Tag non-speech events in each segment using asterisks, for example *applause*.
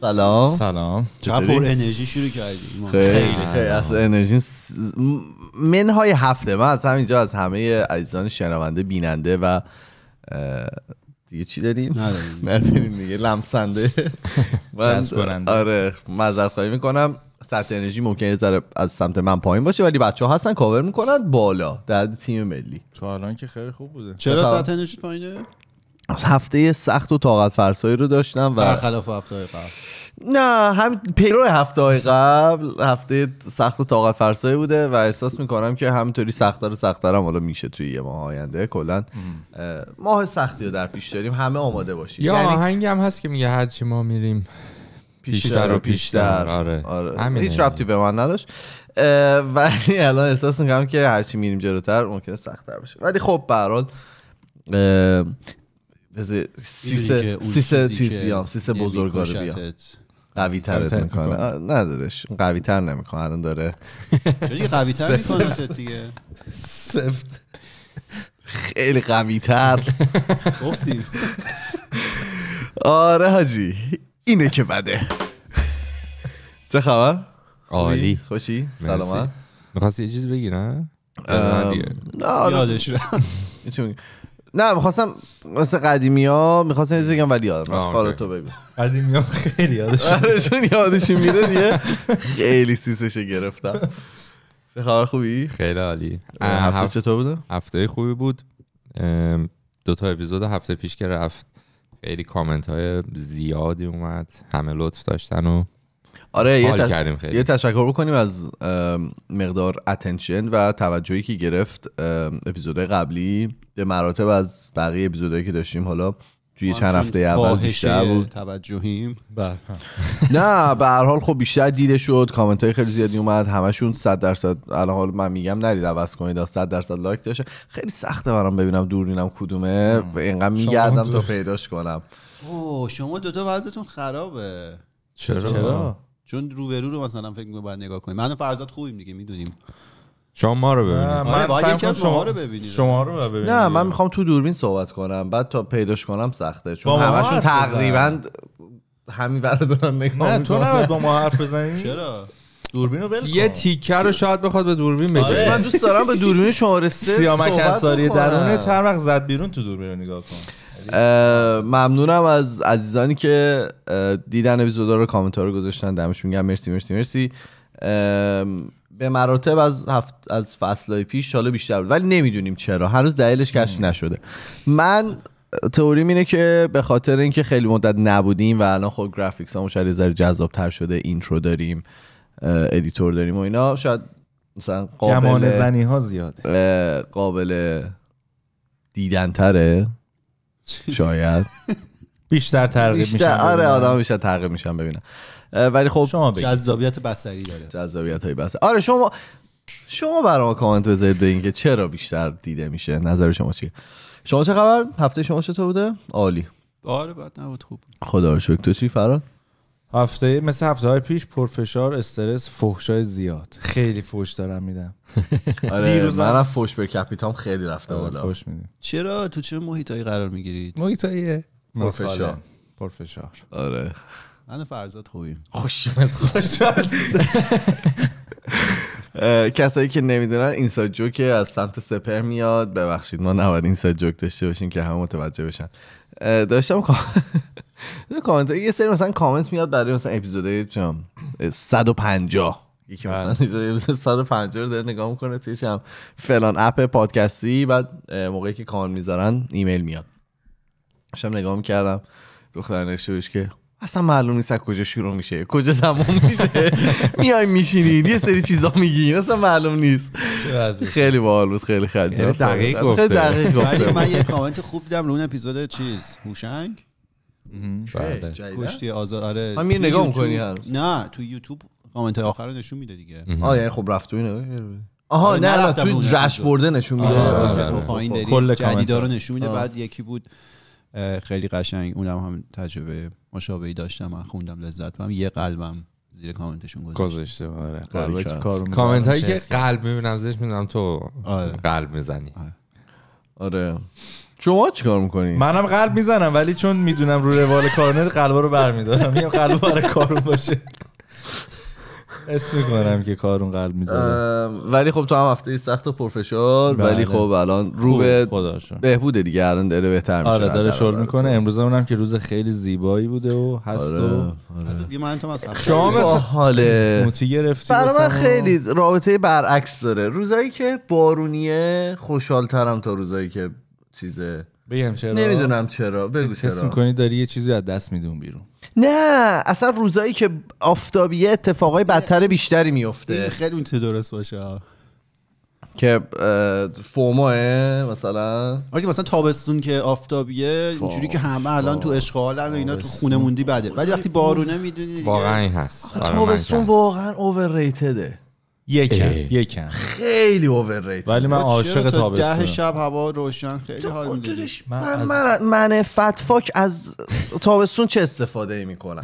سلام سلام چطور انرژی شروع کردی خیلی خیلی از انرژی منهای هفته من از همینجا از همه عزیزان شنونده بیننده و دیگه چی داریم؟ نداریم *laughs* دیگه لمسنده *laughs* آره مذرد خواهی میکنم سطح انرژی ممکنه ذره از سمت من پایین باشه ولی بچه ها هستن کاور میکنن بالا در تیم ملی تو الان که خیلی خوب بوده چرا سطح انرژی پایینه از هفته سخت و طاقت فرسایی رو داشتم و برخلاف هفته قبل نه هم پیرو هفته های قبل هفته سخت و طاقت فرسایی بوده و احساس میکنم که همینطوری سختتر و سختتر هم حالا میشه توی یه ماه آینده کلا ماه سختی رو در پیش داریم همه آماده باشیم یا یعنی... هم هست که میگه هرچی ما میریم پیشتر و پیشتر آره, آره. هیچ ربطی یعنی. به من نداشت ولی الان احساس میکنم که هرچی میریم جلوتر ممکنه سختتر باشه ولی خب به سیسه چیز بیام سیسه رو بیام قوی ترت میکنه ندارش قوی تر نمیکنه الان داره چرا قوی تر میکنه دیگه سفت خیلی قوی تر گفتیم آره حاجی اینه که بده چه خبر؟ عالی خوشی؟ سلامت میخواستی یه چیز بگی نه؟ آره. یادش رفت نه میخواستم مثل قدیمی ها میخواستم چیزی بگم ولی یادم فالو تو ببین قدیمی ها خیلی یادش آره، چون یادش میره دیگه *laughs* خیلی سیسش گرفتم خبر خوبی خیلی عالی هفته چطور بوده هفته خوبی بود دو تا اپیزود هفته پیش که رفت خیلی کامنت های زیادی اومد همه لطف داشتن و آره یه, یه تشکر بکنیم از مقدار اتنشن و توجهی که گرفت اپیزود قبلی به مراتب از بقیه اپیزودهایی که داشتیم حالا توی چند هفته اول بیشتر بود توجهیم بله. نه به هر حال خب بیشتر دیده شد کامنت های خیلی زیادی اومد همشون 100 درصد الان حال من میگم نرید عوض کنید صد درصد لایک داشته خیلی سخته برام ببینم دوربینم کدومه اینقدر میگردم تا پیداش کنم اوه شما دوتا وضعتون خرابه چرا چون روبرو رو مثلا فکر می‌کنم باید نگاه کنیم من فرزاد خوبیم دیگه میدونیم شما ما رو ببینید آره، آره، باید یکی از شما رو ببینید شما رو ببینید نه من میخوام تو دوربین صحبت کنم بعد تا پیداش کنم سخته چون همشون تقریبا همین برا دارن نگاه نه تو نباید با ما حرف بزنی چرا دوربین رو یه تیکه رو شاید بخواد به دوربین بده آره. من دوست دارم به دوربین شماره 3 سیامک انصاری درونه هر وقت زد بیرون تو دوربین نگاه کن ممنونم از عزیزانی که دیدن اپیزودا رو کامنت رو گذاشتن دمشون گرم مرسی مرسی مرسی به مراتب از هفت از فصلهای پیش حالا بیشتر بود ولی نمیدونیم چرا هنوز دلیلش کشف نشده من تئوری اینه که به خاطر اینکه خیلی مدت نبودیم و الان خب گرافیکس هم شاید جذاب تر شده اینترو داریم ادیتور داریم و اینا شاید مثلا قابل زنی ها زیاده قابل دیدن تره *laughs* شاید بیشتر ترغیب بیشتر آره آدم بیشتر ترغیب میشن ببینم ولی خب شما جذابیت بصری داره جذابیت های بصری آره شما شما برام کامنت بذارید به که چرا بیشتر دیده میشه نظر شما چیه شما چه خبر هفته شما چطور بوده عالی آره بعد نبود خوب خدا رو تو چی فراد هفته مثل هفته های پیش پرفشار استرس فحشای زیاد خیلی فوش دارم میدم *laughs* آره منم فوش به کپیتام خیلی رفته آره، بالا فوش میدم چرا تو چه محیطایی قرار میگیرید محیطایی پرفشار پرفشار آره من فرزاد خوبیم خوش *laughs* خوش *laughs* کسایی که نمیدونن این جوک از سمت سپر میاد ببخشید ما نباید این جوک داشته باشیم که همه متوجه بشن داشتم *laughs* کامنت یه سری مثلا کامنت میاد برای مثلا بله. اپیزود 150 یکی مثلا 150 رو داره نگاه میکنه توی هم فلان اپ پادکستی بعد موقعی که کامنت میذارن ایمیل میاد داشتم نگاه میکردم دختر نوشته که اصلا معلوم نیست از کجا شروع میشه کجا تموم میشه *laughs* میای میشینید یه سری چیزا میگی اصلا معلوم نیست خیلی باحال بود خیلی یعنی خیلی دقیق گفته دقیق گفته من یه کامنت خوب دیدم رو اون اپیزود چیز هوشنگ بله. کشتی آزاد آره من می نگاه میکنی نه تو یوتیوب کامنت آخر نشون میده دیگه آه یعنی خب رفت آره، تو آها نه, تو رش برده نشون میده آره، آره، خب، کل کامنت رو نشون میده بعد یکی بود خیلی قشنگ اونم هم تجربه مشابهی داشتم من خوندم لذت هم یه قلبم زیر کامنتشون گذاشته آره کامنت هایی که قلب میبینم زیرش میدونم تو آره. قلب میزنی آره. آره شما چی کار میکنی؟ منم قلب میزنم ولی چون میدونم رو روال کارنت قلبا رو برمیدارم یا قلب برای کارون باشه اسم میکنم که کارون قلب میذاره ولی خب تو هم هفته سخت و پرفشار بله. ولی خب الان رو به بهبوده دیگه الان داره بهتر میشه آره داره شل میکنه امروز اونم که روز خیلی زیبایی بوده و هست آره، و شما آره. مثلا حال اسموتی گرفتی برای خیلی رابطه برعکس داره روزایی که بارونیه ترم تا روزایی که چیزه بگم چرا نمیدونم چرا بگو چرا حس میکنی داری یه چیزی از دست میدون بیرون نه اصلا روزایی که آفتابیه اتفاقای بدتر بیشتری میفته خیلی اون درست باشه که فوماه مثلا آره مثلا تابستون که آفتابیه اینجوری که همه الان تو اشغالن و اینا تو خونه موندی بده ولی وقتی بارونه میدونی واقعا هست تابستون واقعا اوورریتده یکم یکم خیلی اوورریت ولی من عاشق تابستون ده شب هوا روشن خیلی حال میده من من من فتفاک از تابستون چه استفاده ای میکنم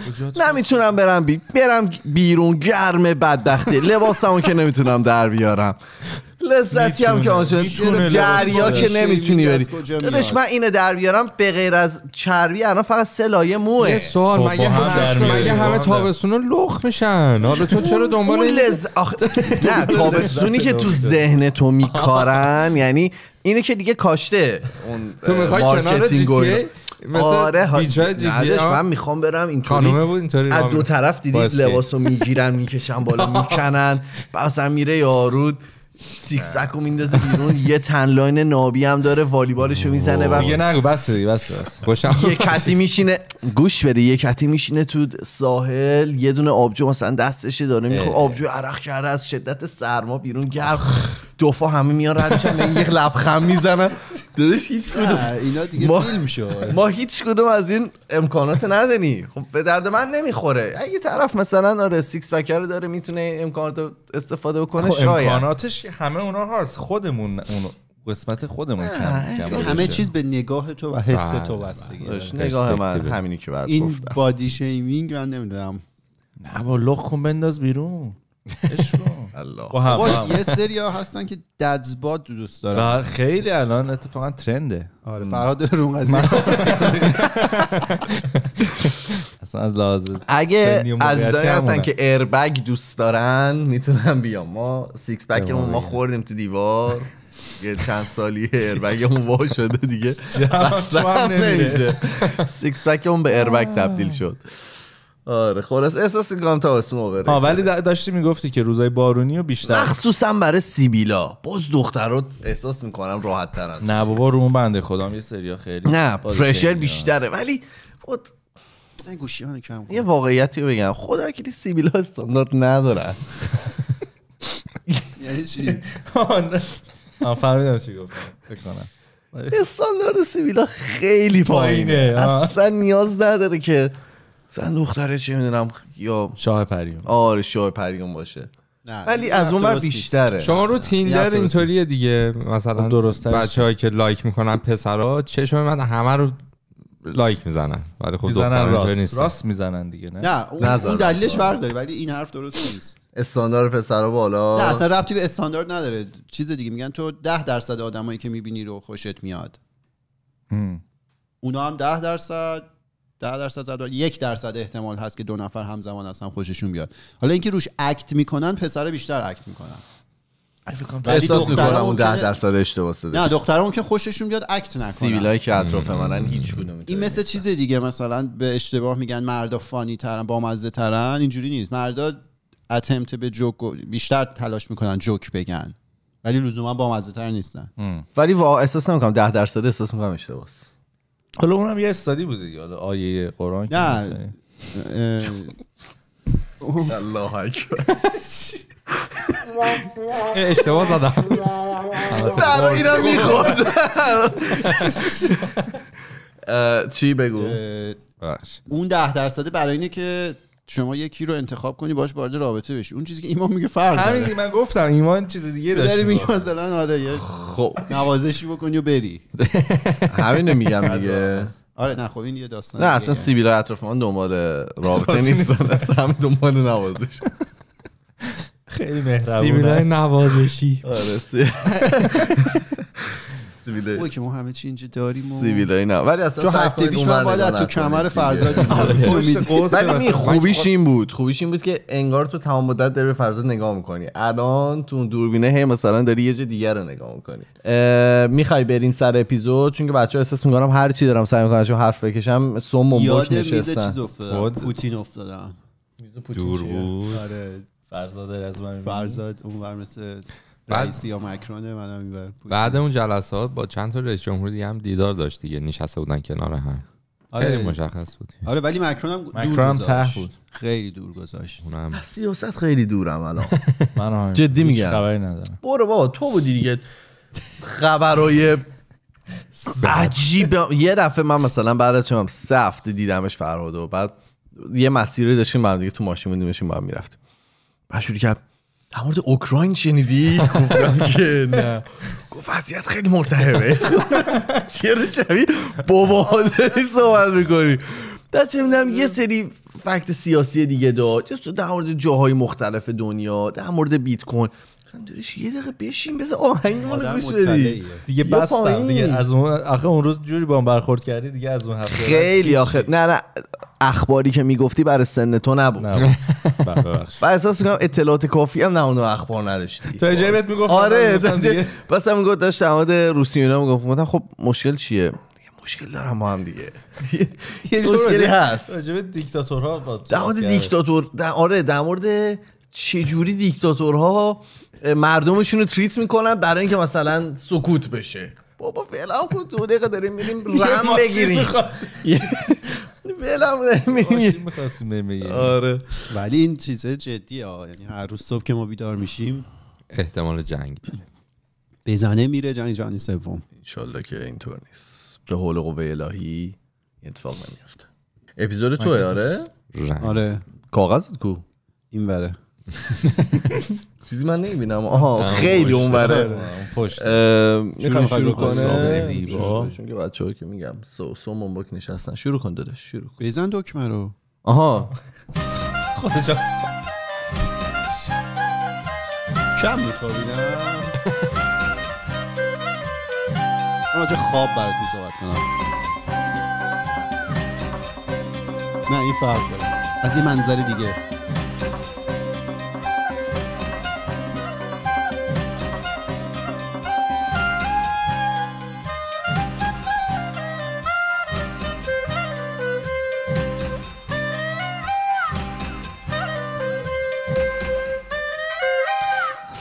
نمیتونم برم بی... برم بیرون گرم بدبختی لباسمو که نمیتونم در بیارم لذتی هم که آنچنان جریا که نمیتونی بری دادش من اینه در بیارم به غیر از چربی الان فقط سه لایه موه یه سوال خب، مگه همه تابسونو لخ میشن حالا تو چرا دنبال نه *laughs* تابستونی که تو ذهن تو میکارن یعنی اینه که دیگه کاشته تو میخوای کنار جی آره من میخوام برم اینطوری از دو طرف دیدید لباسو میگیرن میکشن بالا میکنن *laughs* مثلا میره یارود سیکس بک رو میندازه بیرون یه تن لاین نابی هم داره والیبالشو میزنه و یه نگو بس بس بس یه کتی میشینه گوش بده یه کتی میشینه تو ساحل یه دونه آبجو مثلا دستش داره میخوره آبجو عرق کرده از شدت سرما بیرون گرم دوفا همه میان رد میشن یه لبخند میزنن دادش هیچ *laughs* کدوم اینا دیگه ما... فیلم شد ما هیچ کدوم از این امکانات ندنی خب به درد من نمیخوره اگه طرف مثلا آره سیکس پکر رو داره میتونه امکانات استفاده بکنه خب شاید امکاناتش همه اونا هست خودمون اون قسمت خودمون همه چیز به نگاه تو و حس بله، تو بله، بستگی بله. نگاه من همینی که بعد این بادی شیمینگ من نمیدونم نه با لخ کن بنداز بیرون الله یه سری ها هستن که دزباد دوست دارن بله، خیلی الان اتفاقا ترنده آره فراد رو قضیه *laughs* اصلا از اگه از هستن که ایربگ دوست دارن میتونن بیام ما سیکس پکمون ما خوردیم تو دیوار یه چند سالی ایربگ اون وا شده دیگه اصلا نمیشه سیکس پک اون به ایربگ تبدیل شد آره خلاص احساس میکنم اسمو برد. ها ولی داشتی میگفتی که روزای بارونی و بیشتر مخصوصا برای سیبیلا باز دخترات احساس میکنم راحت ترن نه بابا رو بنده خودم یه سریا خیلی نه پرشر بیشتره ولی گوشی کم یه واقعیتی رو بگم خدا کلی سیبیلا استاندارد ندارن *laughs* یعنی چی فهمیدم چی گفتم فکر کنم استاندارد سیبیلا خیلی پایینه اصلا نیاز نداره که زن دختره چه میدونم یا شاه پریون آره شاه پریون باشه نه. ولی از اون بیشتره شما رو تیندر اینطوریه دیگه مثلا درسته هایی که لایک میکنن پسرا چشم من همه رو لایک میزنن ولی خب میزنن راست نیست. راست میزنن دیگه نه نه اون, اون دلیلش فرق داره ولی این حرف درست نیست استاندارد پسرا بالا نه اصلا ربطی به استاندارد نداره چیز دیگه میگن تو ده درصد آدمایی که میبینی رو خوشت میاد اونا هم ده درصد ده درصد زد یک درصد احتمال هست که دو نفر همزمان از هم خوششون بیاد حالا اینکه روش اکت میکنن پسر بیشتر اکت میکنن احساس میکنم اون 10 درصد اشتباه نه دخترا که خوششون بیاد اکت نکنن سیویلایی که اطراف منن هیچ کدوم این مثل چیز دیگه مثلا به اشتباه میگن مردا فانی ترن بامزه ترن اینجوری نیست مردا اتمت به جوک بیشتر تلاش میکنن جوک بگن ولی لزوما بامزه تر نیستن ولی احساس نمیکنم ده درصد احساس میکنم اشتباهه حالا اونم یه استادی بوده دیگه حالا آیه قرآن نه الله اکبر اشتباه زدم *laughs* برای هم میخورد چی بگو اون ده درصده برای اینه که شما یکی رو انتخاب کنی باش وارد رابطه بشی اون چیزی که ایمان میگه فرق همین من گفتم ایمان چیز دیگه داشت داری میگه مثلا آره خب نوازشی بکنی و بری *laughs* همین میگم دیگه آره نه خب این یه داستان نه اصلا سیبیل اطراف من دنبال رابطه نیست هم دنبال نوازش خیلی مهربونه سیبیلای نوازشی آره *laughs* سیویلای اوه که ما همه چی اینجا داریم و... های نه ولی اصلا چون هفته پیش من باید تو کمر آره. فرزاد آره. ولی خوبیش این بود خوبیش این بود که انگار تو تمام مدت داری به فرزاد نگاه میکنی الان تو دوربینه هی مثلا داری یه جا دیگر رو نگاه میکنی میخوای بریم سر اپیزود چون که بچه احساس میکنم هر چی دارم سعی می‌کنم چون حرف بکشم سم و یادم میزه چیز افتادم پوتین افتادم دور بود آره. فرزاد از من فرزاد اونور مثل بعد بعد اون جلسات با چند تا رئیس جمهور دیگه هم دیدار داشت دیگه نشسته بودن کنار هم آره. خیلی مشخص بود آره ولی مکرون هم دور مکرون ته بود خیلی دور گذاشت اونم سیاست خیلی دورم الان *laughs* من جدی میگم خبری ندارم برو بابا تو بودی دیگه خبرای عجیب یه دفعه من مثلا بعد از چمم سه هفته دیدمش فرهاد و بعد یه مسیری داشتیم با دیگه تو ماشین بودیم داشتیم با هم میرفتیم بعد در مورد اوکراین شنیدی گفتم که نه گفت وضعیت خیلی مرتبه چرا شبیه بابا داری صحبت میکنی در چه میدونم یه سری فکت سیاسی دیگه داد در مورد جاهای مختلف دنیا در مورد بیت کوین داداش یه دقیقه بشین بذار آهنگ رو گوش بدی دیگه بستم دیگه از اون آخه اون روز جوری با هم برخورد کردی دیگه از اون هفته خیلی آخه نه نه اخباری که میگفتی برای سن تو نبود و بله، احساس میکنم اطلاعات کافی هم نه اونو اخبار نداشتی تا جیبت میگفت آره بس هم میگفت داشت روسی روسیونا میگفت گفتم خب مشکل چیه مشکل دارم با هم دیگه یه مشکلی هست راجب دیکتاتورها در مورد دیکتاتور آره در مورد چجوری دیکتاتورها مردمشون رو تریت میکنن برای اینکه مثلا سکوت بشه بابا فعلا خود دو دقیقه داریم میریم رم بگیریم *laughs* میگی آره ولی این چیزه جدیه یعنی هر روز صبح که ما بیدار میشیم احتمال جنگ بزنه میره جنگ جهانی سوم انشالله که اینطور نیست به حول قوه الهی اتفاق نمیفته اپیزود تو آره آره؟, آره کاغذت کو این بره *laughs* چیزی من نمیبینم آها خیلی آره، اون بره پشت میخوام شروع کنه چون که بچه‌ها که میگم سو سو مونبک نشستن شروع کن داداش شروع کن بزن دکمه رو آها خودش *laughs* کم میخوابی نه من خواب برات میصحبت کنم نه این فرق از این منظر دیگه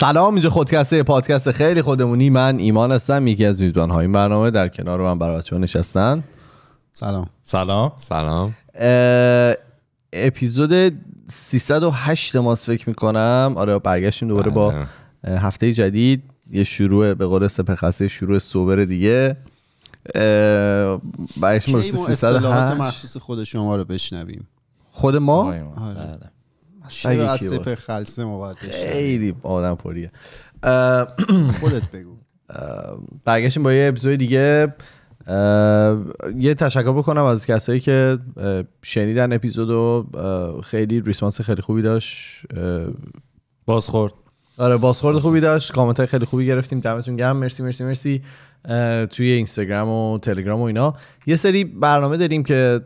سلام اینجا خودکسته پادکست خیلی خودمونی من ایمان هستم یکی از میزبان های این برنامه در کنار من برای بچه‌ها نشستن سلام سلام سلام اپیزود 308 ماست فکر میکنم آره برگشتیم دوباره با بله. هفته جدید یه شروع به قول سپرخسته شروع سوبر دیگه برگشتیم 308 مخصوص خود شما رو بشنویم خود ما چرا از سپر خلصه خیلی آدم پریه خودت بگو برگشتیم با یه اپیزود دیگه یه تشکر بکنم از کسایی که شنیدن و خیلی ریسپانس خیلی خوبی داشت بازخورد آره بازخورد خوبی داشت کامنت های خیلی خوبی گرفتیم دمتون گرم مرسی مرسی مرسی توی اینستاگرام و تلگرام و اینا یه سری برنامه داریم که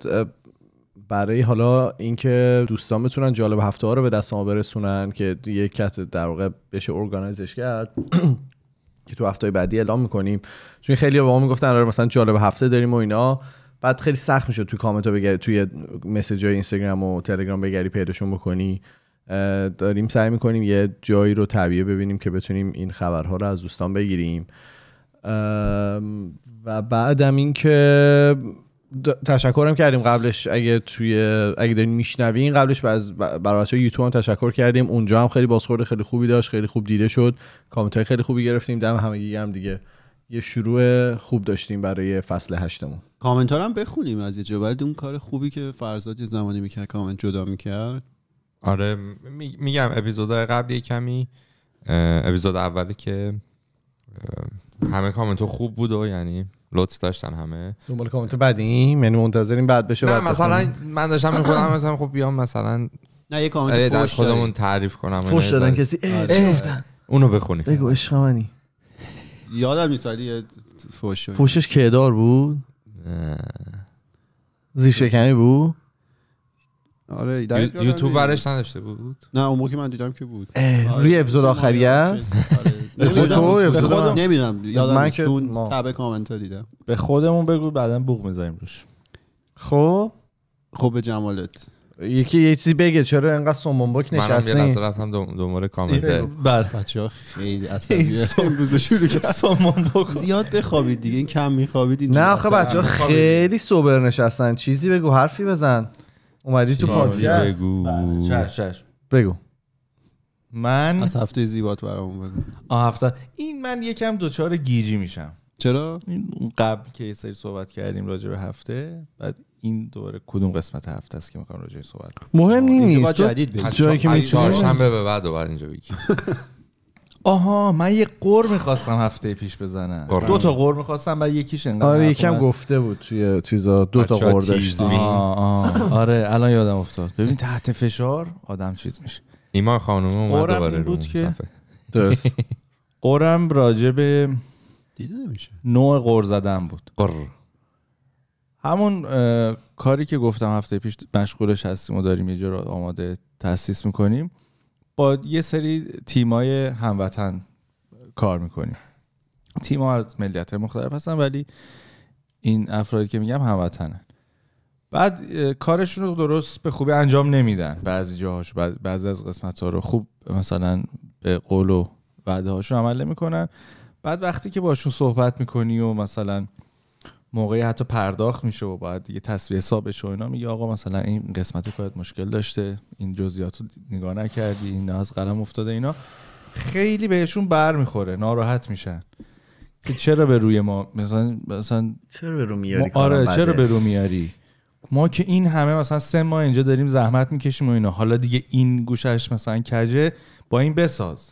برای حالا اینکه دوستان بتونن جالب هفته ها رو به دست ما برسونن که یک کت در واقع بشه ارگانایزش کرد که تو هفته بعدی اعلام میکنیم چون خیلی به ما میگفتن آره مثلا جالب هفته داریم و اینا بعد خیلی سخت میشه تو کامنت ها بگری توی مسیج های اینستاگرام و تلگرام بگری پیداشون بکنی داریم سعی میکنیم یه جایی رو طبیعه ببینیم که بتونیم این خبرها رو از دوستان بگیریم و بعدم اینکه تشکرم کردیم قبلش اگه توی اگه دارین میشنوین قبلش از برای بچه یوتیوب هم تشکر کردیم اونجا هم خیلی بازخورد خیلی خوبی داشت خیلی خوب دیده شد کامنت خیلی خوبی گرفتیم دم همگی هم دیگه یه شروع خوب داشتیم برای فصل هشتمون کامنت هم بخونیم از یه بعد اون کار خوبی که فرزاد یه زمانی میکرد کامنت جدا میکرد آره می، میگم اپیزود قبلی کمی اپیزود اولی که همه کامنت خوب بود و یعنی لطف داشتن همه دنبال کامنت بعدیم یعنی منتظریم بعد بشه نه مثلا من داشتم میخونم *coughs* مثلا خب بیام مثلا نه یه کامنت آره، فوش خودمون تعریف کنم فوش دادن کسی آره. گفتن اونو بخونی بگو عشق منی یادم نیست ولی فوش فوشش دار بود زیشکمی بود آره یوتیوب برش نداشته بود نه اون موقع من دیدم که بود آره. روی اپیزود آخری است نمیدونم یادم تو تبه کامنت دیدم به خودمون بگو بعدا بوق میذاریم روش خب خب به جمالت یکی یه چیزی بگه چرا انقدر سومونبک نشستی هم یه رفتم دوماره کامنت بر بله. بچه‌ها خیلی *laughs* اصلا روز شروع کرد زیاد بخوابید دیگه این کم میخوابید این نه آخه بچه‌ها خیلی سوبر نشستن چیزی بگو حرفی بزن اومدی تو پادکست بگو بله، چش بگو من از هفته زیبات برام بگو آه هفته این من یکم دوچار گیجی میشم چرا این قبل که یه سری صحبت کردیم راجع به هفته بعد این دوره کدوم قسمت هفته است که میخوام راجع صحبت مهم نیست جدید بگی جایی که چهارشنبه به بعد دوباره اینجا بگی *laughs* آها من یه قور میخواستم هفته پیش بزنم دو تا قور میخواستم بعد یکیش انقدر آره یکم گفته بود توی چیزا دو تا قور داشتم آره الان یادم افتاد ببین تحت فشار آدم چیز میشه ایمان خانم اومد دوباره بود که درست *laughs* قرم راجب نوع قر زدن بود همون کاری که گفتم هفته پیش مشغولش هستیم و داریم یه جور آماده تاسیس میکنیم با یه سری تیمای هموطن کار میکنیم تیم از ملیت مختلف هستن ولی این افرادی که میگم هموطنه بعد کارشون رو درست به خوبی انجام نمیدن بعضی جاهاش بعضی از قسمت ها رو خوب مثلا به قول و وعده هاشون عمل نمیکنن بعد وقتی که باشون صحبت میکنی و مثلا موقعی حتی پرداخت میشه و باید یه تصویه حساب و اینا میگه آقا مثلا این قسمت کارت مشکل داشته این جزئیات رو نگاه نکردی این از قلم افتاده اینا خیلی بهشون بر میخوره ناراحت میشن که چرا به روی ما مثلا مثلا چرا به رو میاری آره چرا به میاری ما که این همه مثلا سه ماه اینجا داریم زحمت میکشیم و اینا حالا دیگه این گوشش مثلا کجه با این بساز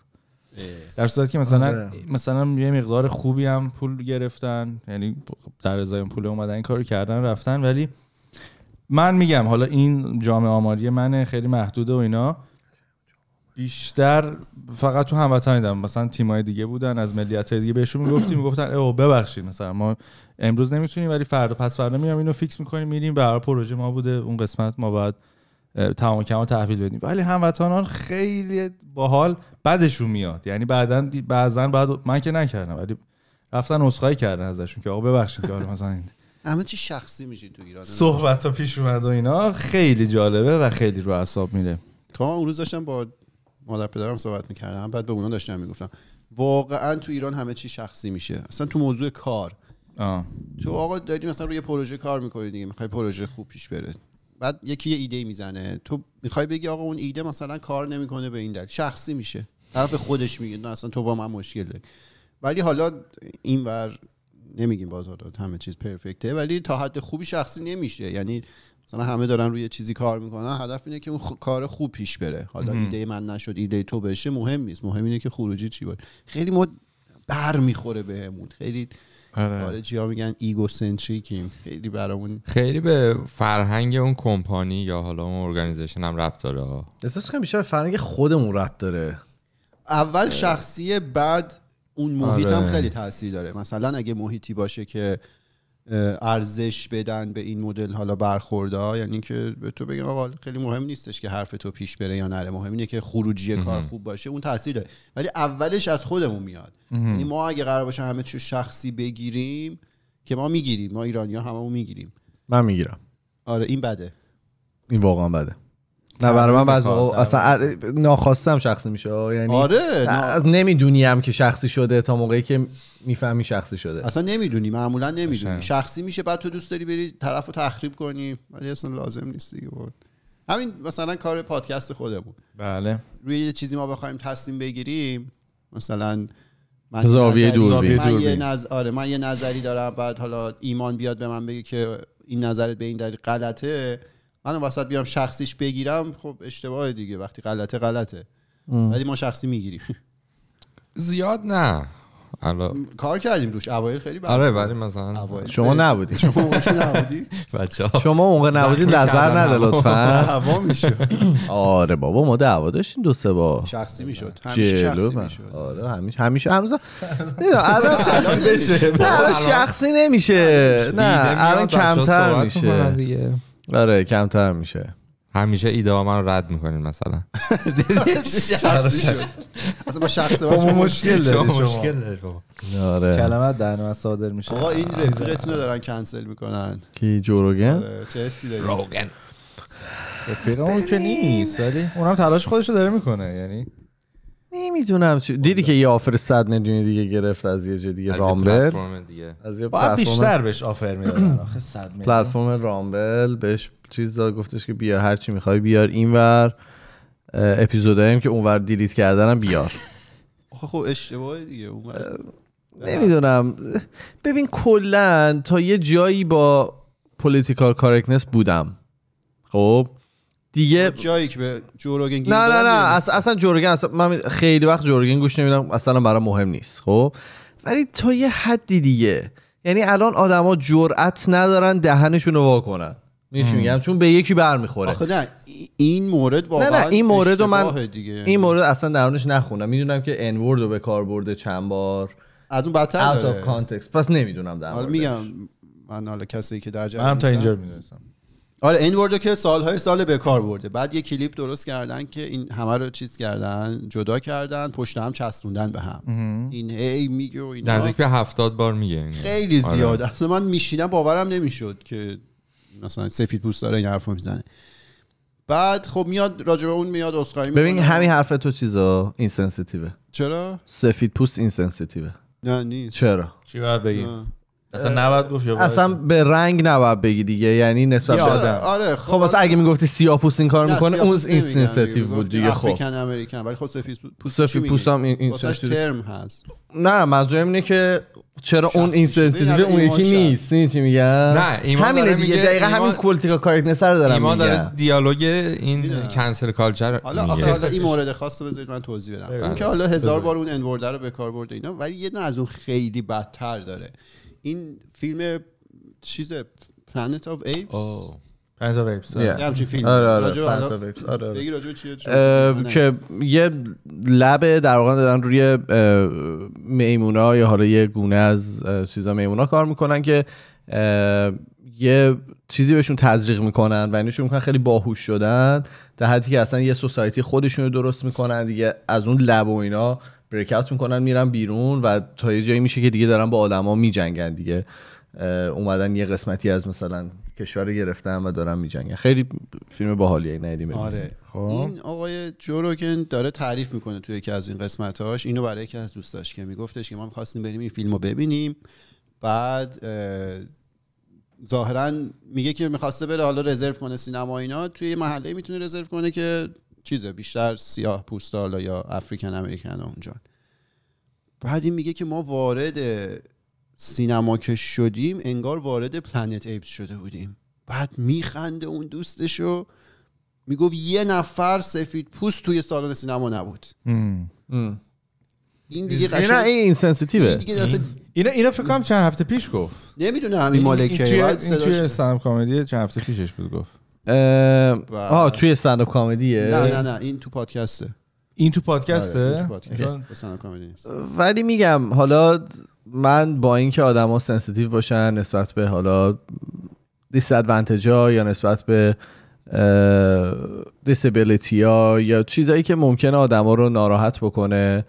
در صورت که مثلا آره. مثلا یه مقدار خوبی هم پول گرفتن یعنی در ازای پول اومدن این کارو کردن رفتن ولی من میگم حالا این جامعه آماری منه خیلی محدوده و اینا بیشتر فقط تو هموطنی دیدم مثلا تیمای دیگه بودن از ملیت‌های دیگه بهشون میگفتیم میگفتن او ببخشید مثلا ما امروز نمیتونیم ولی فردا پس فردا میام اینو فیکس میکنیم میریم برای پروژه ما بوده اون قسمت ما باید تمام کما تحویل بدیم ولی هموطنان خیلی باحال بدشون میاد یعنی بعدا بعضا بعد من که نکردم ولی رفتن نسخه کردن ازشون که آقا ببخشید که مثلا این همه چی شخصی میشه تو ایران صحبت ها پیش اومد و اینا خیلی جالبه و خیلی رو اعصاب میره تا اون داشتم با مادر پدرم صحبت میکردم بعد به اونا داشتم میگفتم واقعا تو ایران همه چی شخصی میشه اصلا تو موضوع کار تو آقا داری مثلا روی پروژه کار میکنی دیگه میخوای پروژه خوب پیش بره بعد یکی یه ایده میزنه تو میخوای بگی آقا اون ایده مثلا کار نمیکنه به این دلیل شخصی میشه طرف خودش میگه نه اصلا تو با من مشکل داری ولی حالا اینور نمیگیم بازار همه چیز پرفکته ولی تا حد خوبی شخصی نمیشه یعنی مثلا همه دارن روی چیزی کار میکنن هدف اینه که اون کار خوب پیش بره حالا ایده من نشد ایده تو بشه مهم نیست مهم اینه که خروجی چی باشه خیلی ما بر میخوره بهمون خیلی آره. ها میگن ایگوسنتریکیم خیلی برامون خیلی به فرهنگ اون کمپانی یا حالا اون ارگانیزیشن هم ربط داره احساس کنم بیشتر فرهنگ خودمون ربط داره اول شخصی بعد اون محیط هم آره. خیلی تاثیر داره مثلا اگه محیطی باشه که ارزش بدن به این مدل حالا برخورده یعنی که به تو بگم آقا خیلی مهم نیستش که حرف تو پیش بره یا نره مهم اینه که خروجی کار خوب باشه اون تاثیر داره ولی اولش از خودمون میاد یعنی ما اگه قرار باشه همه چیز شخصی بگیریم که ما میگیریم ما ایرانیا هممون میگیریم من میگیرم آره این بده این واقعا بده نه برای من اصلا ناخواستم شخصی میشه یعنی آره نا... نمیدونیم که شخصی شده تا موقعی که میفهمی شخصی شده اصلا نمیدونی معمولا نمیدونی شخصی میشه بعد تو دوست داری بری طرفو تخریب کنی ولی اصلا لازم نیست دیگه بود همین مثلا کار پادکست خودمون بله روی یه چیزی ما بخوایم تصمیم بگیریم مثلا من زاویه من یه آره من یه نظری دارم بعد حالا ایمان بیاد به من بگه که این نظرت به این دلیل غلطه من وسط بیام شخصیش بگیرم خب اشتباه دیگه وقتی غلطه غلطه ولی ما شخصی میگیریم زیاد نه کار کردیم روش اوایل خیلی آره ولی مثلا شما نبودی شما موقع نبودی *laughs* شما موقع نبودی نظر نده لطفا هوا میشه آره بابا ما دعوا داشتیم دو سه بار شخصی آره. میشد همیشه شخصی میشد آره همیشه همیشه *laughs* نه الان شخصی نمیشه نه الان کمتر میشه آره کمتر میشه همیشه ایده ها من رد میکنین مثلا *laughs* آره. اصلا با شخص من مشکل داری مشکل آره. کلمت در من میشه آقا این رفیقتون رو دارن کنسل میکنن کی جوروگن آره، چه حسی روگن رفیق اون که نیست اون اونم تلاش خودش رو داره میکنه یعنی نمیدونم چی دیدی که یه آفر 100 میلیونی دیگه گرفت از یه جای دیگه رامبل از یه پلتفرم بیشتر بهش آفر میدادن *clears throat* آخه 100 میلیون پلتفرم رامبل بهش چیز داد گفتش که بیا هر چی میخوای بیار اینور اپیزودایم که اونور دیلیت کردنم بیار *laughs* آخه خب اشتباه دیگه نمیدونم ببین کلا تا یه جایی با پولیتیکال کارکنس بودم خب دیگه جایی که به جورگن نه نه نه اصلا, اصلا اصلا من خیلی وقت جورگن گوش نمیدم اصلا برای مهم نیست خب ولی تا یه حدی دیگه یعنی الان آدما جرأت ندارن دهنشون رو وا کنن میشه میگم چون به یکی برمیخوره آخه نه این مورد واقعا نه نه این مورد رو من دیگه. این مورد اصلا درونش نخونم میدونم که ان رو به کار برده چند بار از اون بدتر اوت اف کانتکست پس نمیدونم در آره، میگم من حالا کسی که در من تا اینجا میدونستم آره این وردو که سالهای سال به کار برده بعد یه کلیپ درست کردن که این همه رو چیز کردن جدا کردن پشت هم چسبوندن به هم این هی میگه و اینا نزدیک به هفتاد بار میگه خیلی آره. زیاد آره. اصلا من میشینم باورم نمیشد که مثلا سفید پوست داره این حرفو میزنه بعد خب میاد راجبه اون میاد میکنه ببین همین حرف تو چیزا این چرا سفید پوست این نه نیست چرا چی بگیم اصلا نباید گفت اصلا به رنگ نباید بگی دیگه یعنی نسبت به آره خب, خب، واسه خب اگه میگفتی پوست این کار میکنه اون این سنسیتیو بود دیگه خب افریکن امریکن ولی خب سفید پوست سفید پوست هم این ترم هست نه منظورم اینه که چرا اون اینسنسیتیو اون یکی نیست سینچی چی میگم نه ایمان همین دیگه دقیقاً همین پولیتیکال کارکتنس دارم دارم ایمان داره دیالوگ این کنسل کالچر حالا آخه حالا این مورد خاص رو بذارید من توضیح بدم بله. اینکه حالا هزار بار اون انورده رو به کار برده اینا ولی یه دونه از اون خیلی بدتر داره این فیلم چیز پلنت آف ایپس آف ایپس همچین فیلم که یه لب در واقع دادن روی میمونا یا حالا یه گونه از چیزا میمونا کار میکنن که یه چیزی بهشون تزریق میکنن و اینشون میکنن خیلی باهوش شدن در حدی که اصلا یه سوسایتی خودشون رو درست میکنن دیگه از اون لب و اینا بریکاوت میکنن میرن بیرون و تا یه جایی میشه که دیگه دارن با آدما میجنگن دیگه اومدن یه قسمتی از مثلا کشور گرفتن و دارن میجنگن خیلی فیلم باحالیه ندیم آره خب. این آقای جوروکن داره تعریف میکنه توی یکی از این قسمتاش اینو برای یکی از دوستاش که میگفتش که ما میخواستیم بریم این فیلم رو ببینیم بعد ظاهرا میگه که میخواسته بره حالا رزرو کنه سینما اینا توی یه محله میتونه رزرو کنه که چیزه بیشتر سیاه پوست حالا یا افریکن امریکن اونجا بعد این میگه که ما وارد سینما که شدیم انگار وارد پلنت ایپس شده بودیم بعد میخنده اون دوستشو میگفت یه نفر سفید پوست توی سالن سینما نبود این دیگه قشنگ این سنسیتیوه این اینا فکر کنم چند هفته پیش گفت نمیدونم همین مالکه این توی, این چند هفته پیشش بود گفت آه توی استنداپ کامیدیه نه نه نه این تو پادکسته این تو پادکسته آره، ولی میگم حالا من با اینکه آدما سنسیتیو باشن نسبت به حالا دیس ها یا نسبت به دیسبیلیتی ها یا چیزایی که ممکنه آدما رو ناراحت بکنه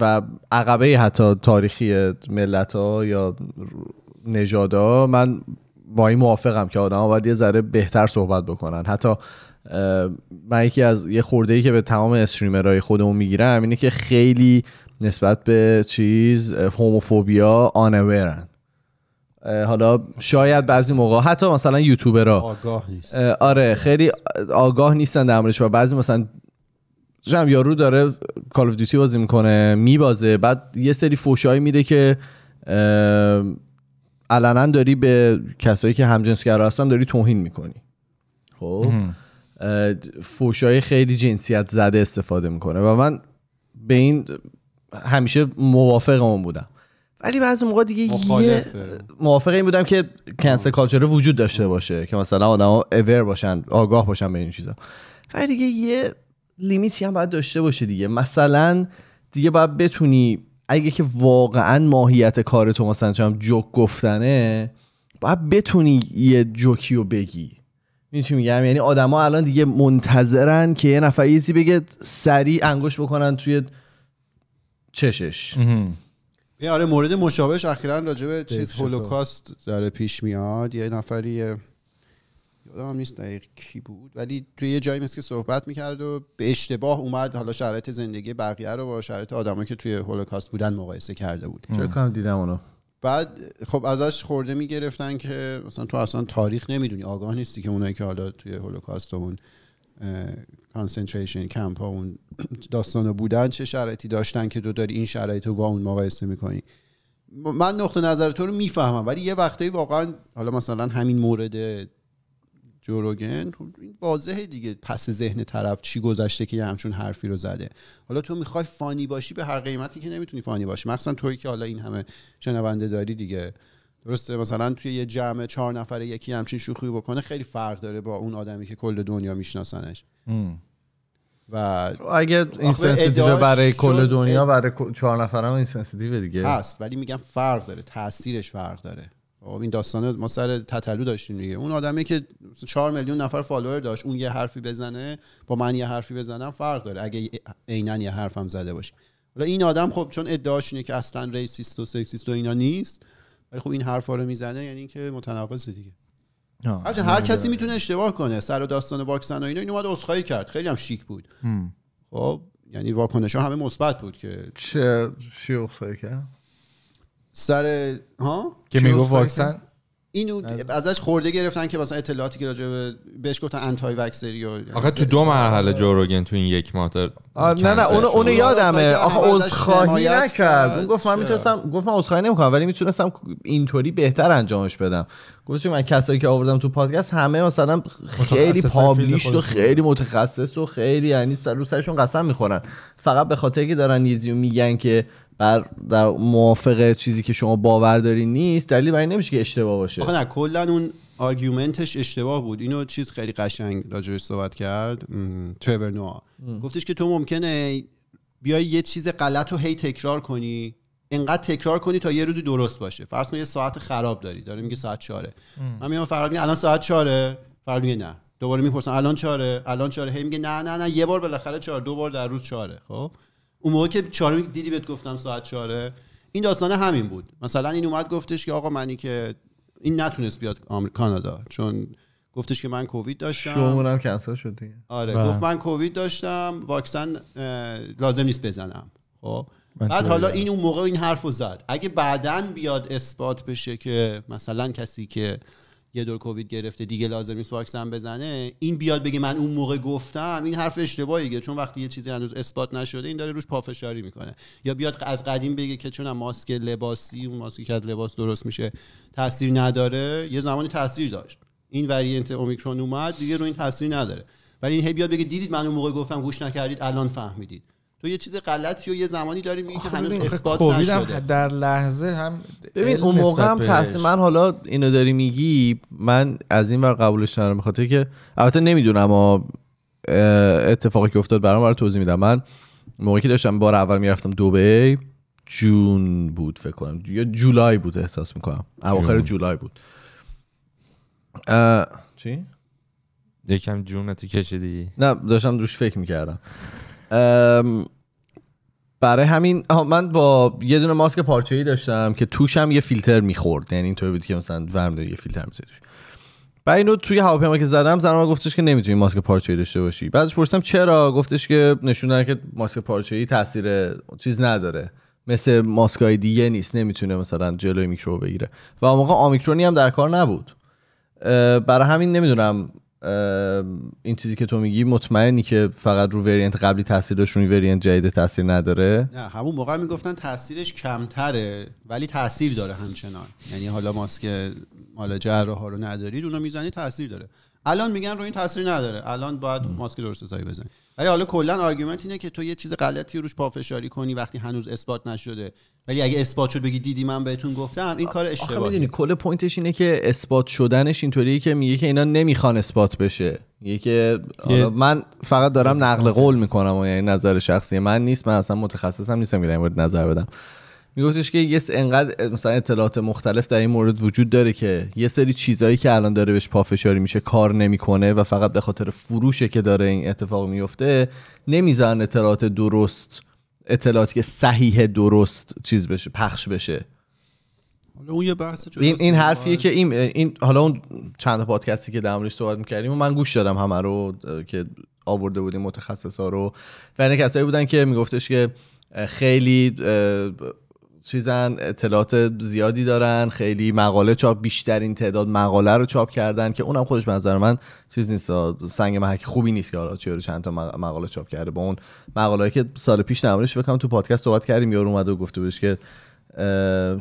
و عقبه حتی تاریخی ملت ها یا نژادها من با این موافقم که آدم باید یه ذره بهتر صحبت بکنن حتی من یکی از یه خورده ای که به تمام استریمرهای خودمون میگیرم اینه که خیلی نسبت به چیز هوموفوبیا آنورن حالا شاید بعضی موقع حتی مثلا یوتیوبرا آگاه نیست آره خیلی آگاه نیستن در موردش و بعضی مثلا یارو داره کال اف دیوتی بازی میکنه میبازه بعد یه سری فوشایی میده که علنا داری به کسایی که همجنسگرا هستن داری توهین میکنی خب فوشای خیلی جنسیت زده استفاده میکنه و من به این همیشه موافق اون بودم ولی بعضی موقع دیگه یه موافق این بودم که کنسل کالچر وجود داشته باشه که مثلا آدما اور باشن آگاه باشن به این چیزا ولی دیگه یه لیمیتی هم باید داشته باشه دیگه مثلا دیگه باید بتونی اگه که واقعا ماهیت کار تو مثلا چم جوک گفتنه باید بتونی یه جوکی رو بگی این چی میگم یعنی آدما الان دیگه منتظرن که یه نفر یزی بگه سریع انگوش بکنن توی چشش یه آره مورد مشابهش اخیرا راجبه به چیز هولوکاست داره پیش میاد یه نفری یادم نیست کی بود ولی توی یه جایی مثل که صحبت میکرد و به اشتباه اومد حالا شرایط زندگی بقیه رو با شرایط آدمایی که توی هولوکاست بودن مقایسه کرده بود چرا کنم دیدم اونو بعد خب ازش خورده میگرفتن که مثلا تو اصلا تاریخ نمیدونی آگاه نیستی که اونایی که حالا توی هولوکاست و اون کانسنتریشن کمپ ها اون داستان بودن چه شرایطی داشتن که تو داری این شرایط رو با اون مقایسه میکنی من نقطه نظر تو رو میفهمم ولی یه وقتایی واقعا حالا مثلا همین مورد خب این واضحه دیگه پس ذهن طرف چی گذشته که یه همچون حرفی رو زده حالا تو میخوای فانی باشی به هر قیمتی که نمیتونی فانی باشی مخصوصا توی که حالا این همه شنونده داری دیگه درسته مثلا توی یه جمع چهار نفره یکی همچین شوخی بکنه خیلی فرق داره با اون آدمی که کل دنیا میشناسنش و خب اگه این سنسیتیو برای کل دنیا برای چهار نفرم این سنسیتیو دیگه هست ولی میگم فرق داره تاثیرش فرق داره خب، این داستان ما سر تتلو داشتیم دیگه اون آدمی که چهار میلیون نفر فالوور داشت اون یه حرفی بزنه با من یه حرفی بزنم فرق داره اگه عینا یه حرفم زده باشه حالا این آدم خب چون ادعاش اینه که اصلا ریسیست و سکسیست و اینا نیست ولی خب این حرفا رو میزنه یعنی اینکه متناقض دیگه هرچه هر کسی آره. میتونه اشتباه کنه سر و داستان واکسن و اینا اومد اسخای کرد خیلی هم شیک بود خب یعنی واکنش ها همه مثبت بود که چه کرد سر ها که میگو واکسن اینو ازش خورده گرفتن که مثلا اطلاعاتی که راجع بهش گفتن انتای وکسری آخه تو دو مرحله جوروگن تو این یک ماه نه نه اون اونو یادمه آخه عذرخواهی نکرد اون گفت من میتونستم گفت من عذرخواهی نمیکنم ولی میتونستم اینطوری بهتر انجامش بدم گفت من کسایی که آوردم تو پادکست همه مثلا خیلی پابلیشت و خیلی متخصص و خیلی یعنی رو سرشون قسم میخورن فقط به خاطر که دارن یزیو میگن که در موافقه چیزی که شما باور داری نیست دلیل برای نمیشه که اشتباه باشه آخه نه کلا اون آرگومنتش اشتباه بود اینو چیز خیلی قشنگ راجعش صحبت کرد تریور نوا گفتش که تو ممکنه بیای یه چیز غلط رو هی تکرار کنی انقدر تکرار کنی تا یه روزی درست باشه فرض کن یه ساعت خراب داری داره میگه ساعت چاره من میام فرض الان ساعت چاره فرض نه دوباره میپرسن الان چاره الان چاره هی میگه نه نه نه یه بار بالاخره چهار دو بار در روز چاره خب اون موقع که چهارمی دیدی بهت گفتم ساعت چهاره این داستان همین بود مثلا این اومد گفتش که آقا منی که این نتونست بیاد کانادا چون گفتش که من کووید داشتم شما کنسل شد دیگه آره بله. گفت من کووید داشتم واکسن لازم نیست بزنم خب بعد حالا این اون موقع این حرف رو زد اگه بعدا بیاد اثبات بشه که مثلا کسی که یه دور کووید گرفته دیگه لازم نیست واکسن بزنه این بیاد بگه من اون موقع گفتم این حرف اشتباهی گه چون وقتی یه چیزی هنوز اثبات نشده این داره روش پافشاری میکنه یا بیاد از قدیم بگه که چون ماسک لباسی اون ماسکی که از لباس درست میشه تاثیر نداره یه زمانی تاثیر داشت این ورینت اومیکرون اومد دیگه رو این تاثیر نداره ولی این هی بیاد بگه دیدید من اون موقع گفتم گوش نکردید الان فهمیدید تو یه چیز غلطی و یه زمانی داری میگی که هنوز اثبات خب، نشده خب، در لحظه هم ببین اون موقع هم تحصیل من حالا اینو داری میگی من از این ور قبولش ندارم بخاطر که البته نمیدونم اما اتفاقی که افتاد برام برای توضیح میدم من موقعی که داشتم بار اول میرفتم دبی جون بود فکر کنم یا جولای بود احساس میکنم اواخر جولای بود چی یکم جونتو کشیدی نه داشتم روش فکر میکردم برای همین من با یه دونه ماسک پارچه‌ای داشتم که توش هم یه فیلتر میخورد یعنی توی بود که مثلا ورم یه فیلتر می‌ذاری بعد اینو توی هواپیما که زدم زنم گفتش که نمیتونی ماسک پارچه‌ای داشته باشی بعدش پرسیدم چرا گفتش که نشون که ماسک پارچه‌ای تاثیر چیز نداره مثل های دیگه نیست نمیتونه مثلا جلوی میکرو بگیره و اون موقع آمیکرونی هم در کار نبود برای همین نمیدونم این چیزی که تو میگی مطمئنی که فقط رو ورینت قبلی تاثیر داشت روی ورینت جدید تاثیر نداره نه همون موقع میگفتن تاثیرش کمتره ولی تاثیر داره همچنان یعنی حالا ماسک مال رو ها رو ندارید اونو میزنی تاثیر داره الان میگن روی این تاثیر نداره الان باید ماسک درست حسابی بزنید ولی حالا کلا آرگومنت اینه که تو یه چیز غلطی روش پافشاری کنی وقتی هنوز اثبات نشده ولی اگه اثبات شد بگی دیدی من بهتون گفتم این کار اشتباهه میدونی کل پوینتش اینه که اثبات شدنش اینطوریه که میگه که اینا نمیخوان اثبات بشه میگه که من فقط دارم نقل قول میکنم و یعنی نظر شخصی من نیست من اصلا متخصصم نیستم که در نظر بدم میگفتش که یه انقدر مثلا اطلاعات مختلف در این مورد وجود داره که یه سری چیزهایی که الان داره بهش پافشاری میشه کار نمیکنه و فقط به خاطر فروشه که داره این اتفاق میفته نمیذارن اطلاعات درست اطلاعاتی که صحیح درست چیز بشه پخش بشه اون یه این, این حرفیه که این, این حالا اون چند پادکستی که در موردش صحبت میکردیم و من گوش دادم همه رو که آورده بودیم متخصصا رو و اینا یعنی کسایی بودن که میگفتش که خیلی چیزن اطلاعات زیادی دارن خیلی مقاله چاپ بیشترین تعداد مقاله رو چاپ کردن که اونم خودش به نظر من چیز نیست سنگ محک خوبی نیست که حالا چند تا مقاله چاپ کرده با اون مقاله که سال پیش نمارش فکر تو پادکست صحبت کردیم یارو اومد و گفته بودش که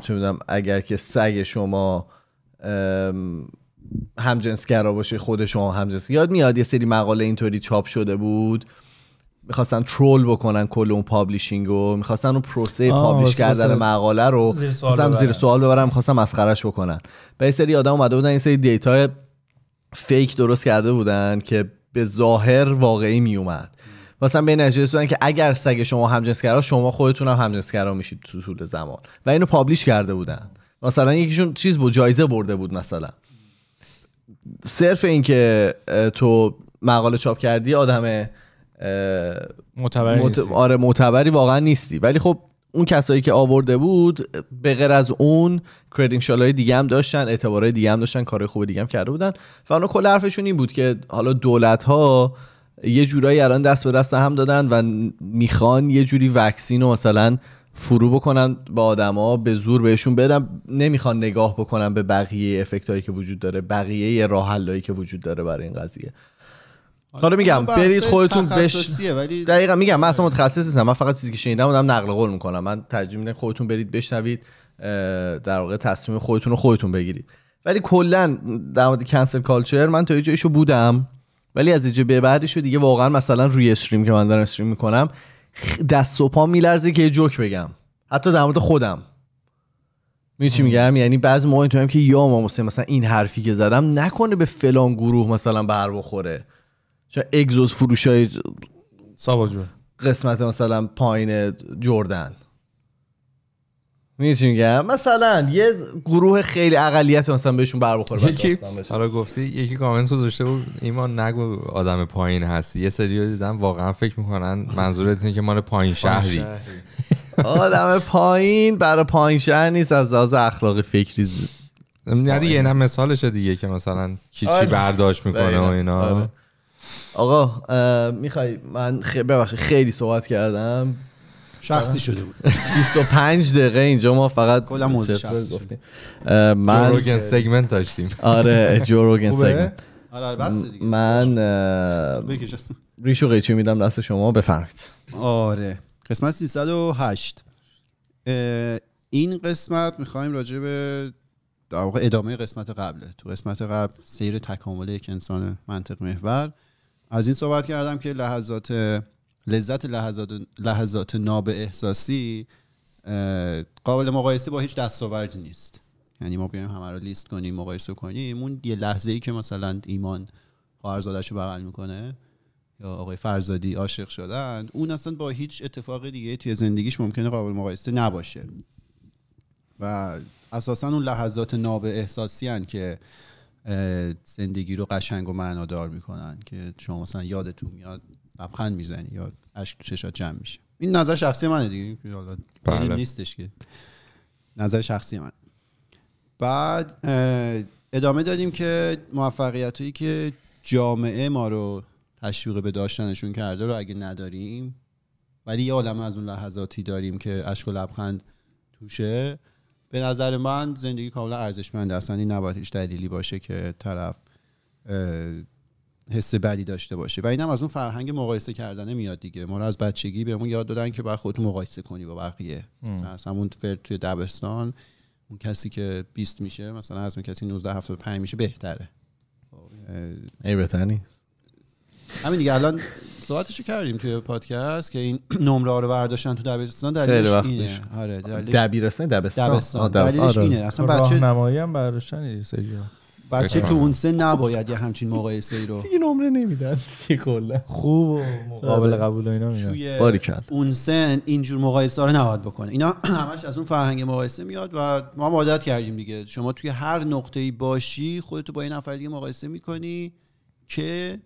چه اگر که سگ شما همجنسگرا باشه خود شما همجنس یاد میاد یه سری مقاله اینطوری چاپ شده بود میخواستن ترول بکنن کل اون پابلیشینگ و میخواستن اون پروسه پابلیش کردن مقاله رو زیر سوال زیر سوال ببرن. میخواستن مسخرش بکنن به سری آدم اومده بودن این سری دیتا فیک درست کرده بودن که به ظاهر واقعی میومد مثلا به نتیجه رسیدن که اگر سگ شما همجنسگرا شما خودتون هم همجنسگرا میشید تو طول زمان و اینو پابلیش کرده بودن مثلا یکیشون چیز بود جایزه برده بود مثلا صرف اینکه تو مقاله چاپ کردی آدمه معتبری مت... آره معتبری واقعا نیستی ولی خب اون کسایی که آورده بود به غیر از اون کردینشال های دیگه هم داشتن های دیگه هم داشتن کارهای خوب دیگه هم کرده بودن و کل حرفشون این بود که حالا دولت ها یه جورایی الان دست به دست هم دادن و میخوان یه جوری وکسین رو مثلا فرو بکنن به آدما به زور بهشون بدن نمیخوان نگاه بکنن به بقیه افکت هایی که وجود داره بقیه راه که وجود داره برای این قضیه حالا میگم برید خودتون بش ولی... دقیقا میگم من اصلا متخصص نیستم من فقط چیزی که شنیدم بودم نقل قول میکنم من ترجیح میدم خودتون برید بشنوید در واقع تصمیم خودتون رو خودتون بگیرید ولی کلا در مورد کنسل کالچر من تا یه بودم ولی از اینجوری به بعدش دیگه واقعا مثلا روی استریم که من دارم استریم میکنم دست و پا میلرزه که یه جوک بگم حتی در مورد خودم می چی میگم یعنی بعضی موقع تو هم که یا ما مثلا این حرفی که زدم نکنه به فلان گروه مثلا بر بخوره چون اگزوز فروش های قسمت مثلا پایین جردن میتونی میگم مثلا یه گروه خیلی اقلیت مثلا بهشون بر بخوره حالا گفتی یکی کامنت گذاشته بود ایمان نگو آدم پایین هستی یه سری دیدم واقعا فکر میکنن منظورت اینه که مال پایین شهری *laughs* آدم پایین برای پایین شهر نیست از لحاظ اخلاقی فکری زید. نه دیگه مثالشه دیگه که مثلا کیچی چی آره. برداشت میکنه و اینا آره. آقا میخوای من ببخشید خیلی صحبت کردم شخصی شده بود 25 دقیقه اینجا ما فقط کلا موضوع گفتیم من جوروگن سگمنت داشتیم آره جوروگن *laughs* سگمنت آره, آره، بس دیگه من ریشو قیچی میدم دست شما بفرمایید آره قسمت 308 این قسمت میخوایم راجع به در واقع ادامه قسمت قبله تو قسمت قبل سیر تکامل یک انسان منطق محور از این صحبت کردم که لحظات لذت لحظات, لحظات ناب احساسی قابل مقایسه با هیچ دستاوردی نیست یعنی ما بیایم همه رو لیست کنیم مقایسه کنیم اون یه لحظه ای که مثلا ایمان خواهرزادش رو بغل میکنه یا آقای فرزادی عاشق شدن اون اصلا با هیچ اتفاق دیگه توی زندگیش ممکنه قابل مقایسه نباشه و اساسا اون لحظات ناب احساسی هن که زندگی رو قشنگ و معنادار میکنن که شما مثلا یادتون میاد لبخند میزنی یا اشک چشات جمع میشه این نظر شخصی منه دیگه بله. نیستش که نظر شخصی من بعد ادامه دادیم که موفقیت هایی که جامعه ما رو تشویق به داشتنشون کرده رو اگه نداریم ولی یه عالم از اون لحظاتی داریم که اشک و لبخند توشه به نظر من زندگی کاملا ارزشمنده اصلا این یعنی نباید هیچ دلیلی باشه که طرف حس بدی داشته باشه و اینم از اون فرهنگ مقایسه کردنه میاد دیگه ما رو از بچگی بهمون یاد دادن که باید خودتو مقایسه کنی با بقیه مثلا اون فرد توی دبستان اون کسی که 20 میشه مثلا از اون کسی 19 75 میشه بهتره خب، ای بهتر نیست همین دیگه الان صحبتشو کردیم توی پادکست که این نمره رو برداشتن تو دبیرستان دلیلش اینه آره دلیلش دبیرستان دبستان دلیلش آره. اینه اصلا بچه هم برداشتن بچه تو اون سن نباید یه همچین مقایسه ای رو دیگه نمره نمیدن دیگه کلا خوب و آره. قابل قبول و اینا میدن باری کرد اون سن اینجور مقایسه رو نباید بکنه اینا *clears throat* همش از اون فرهنگ مقایسه میاد و ما هم عادت کردیم دیگه شما توی هر نقطه‌ای باشی خودتو با یه نفر دیگه مقایسه میکنی که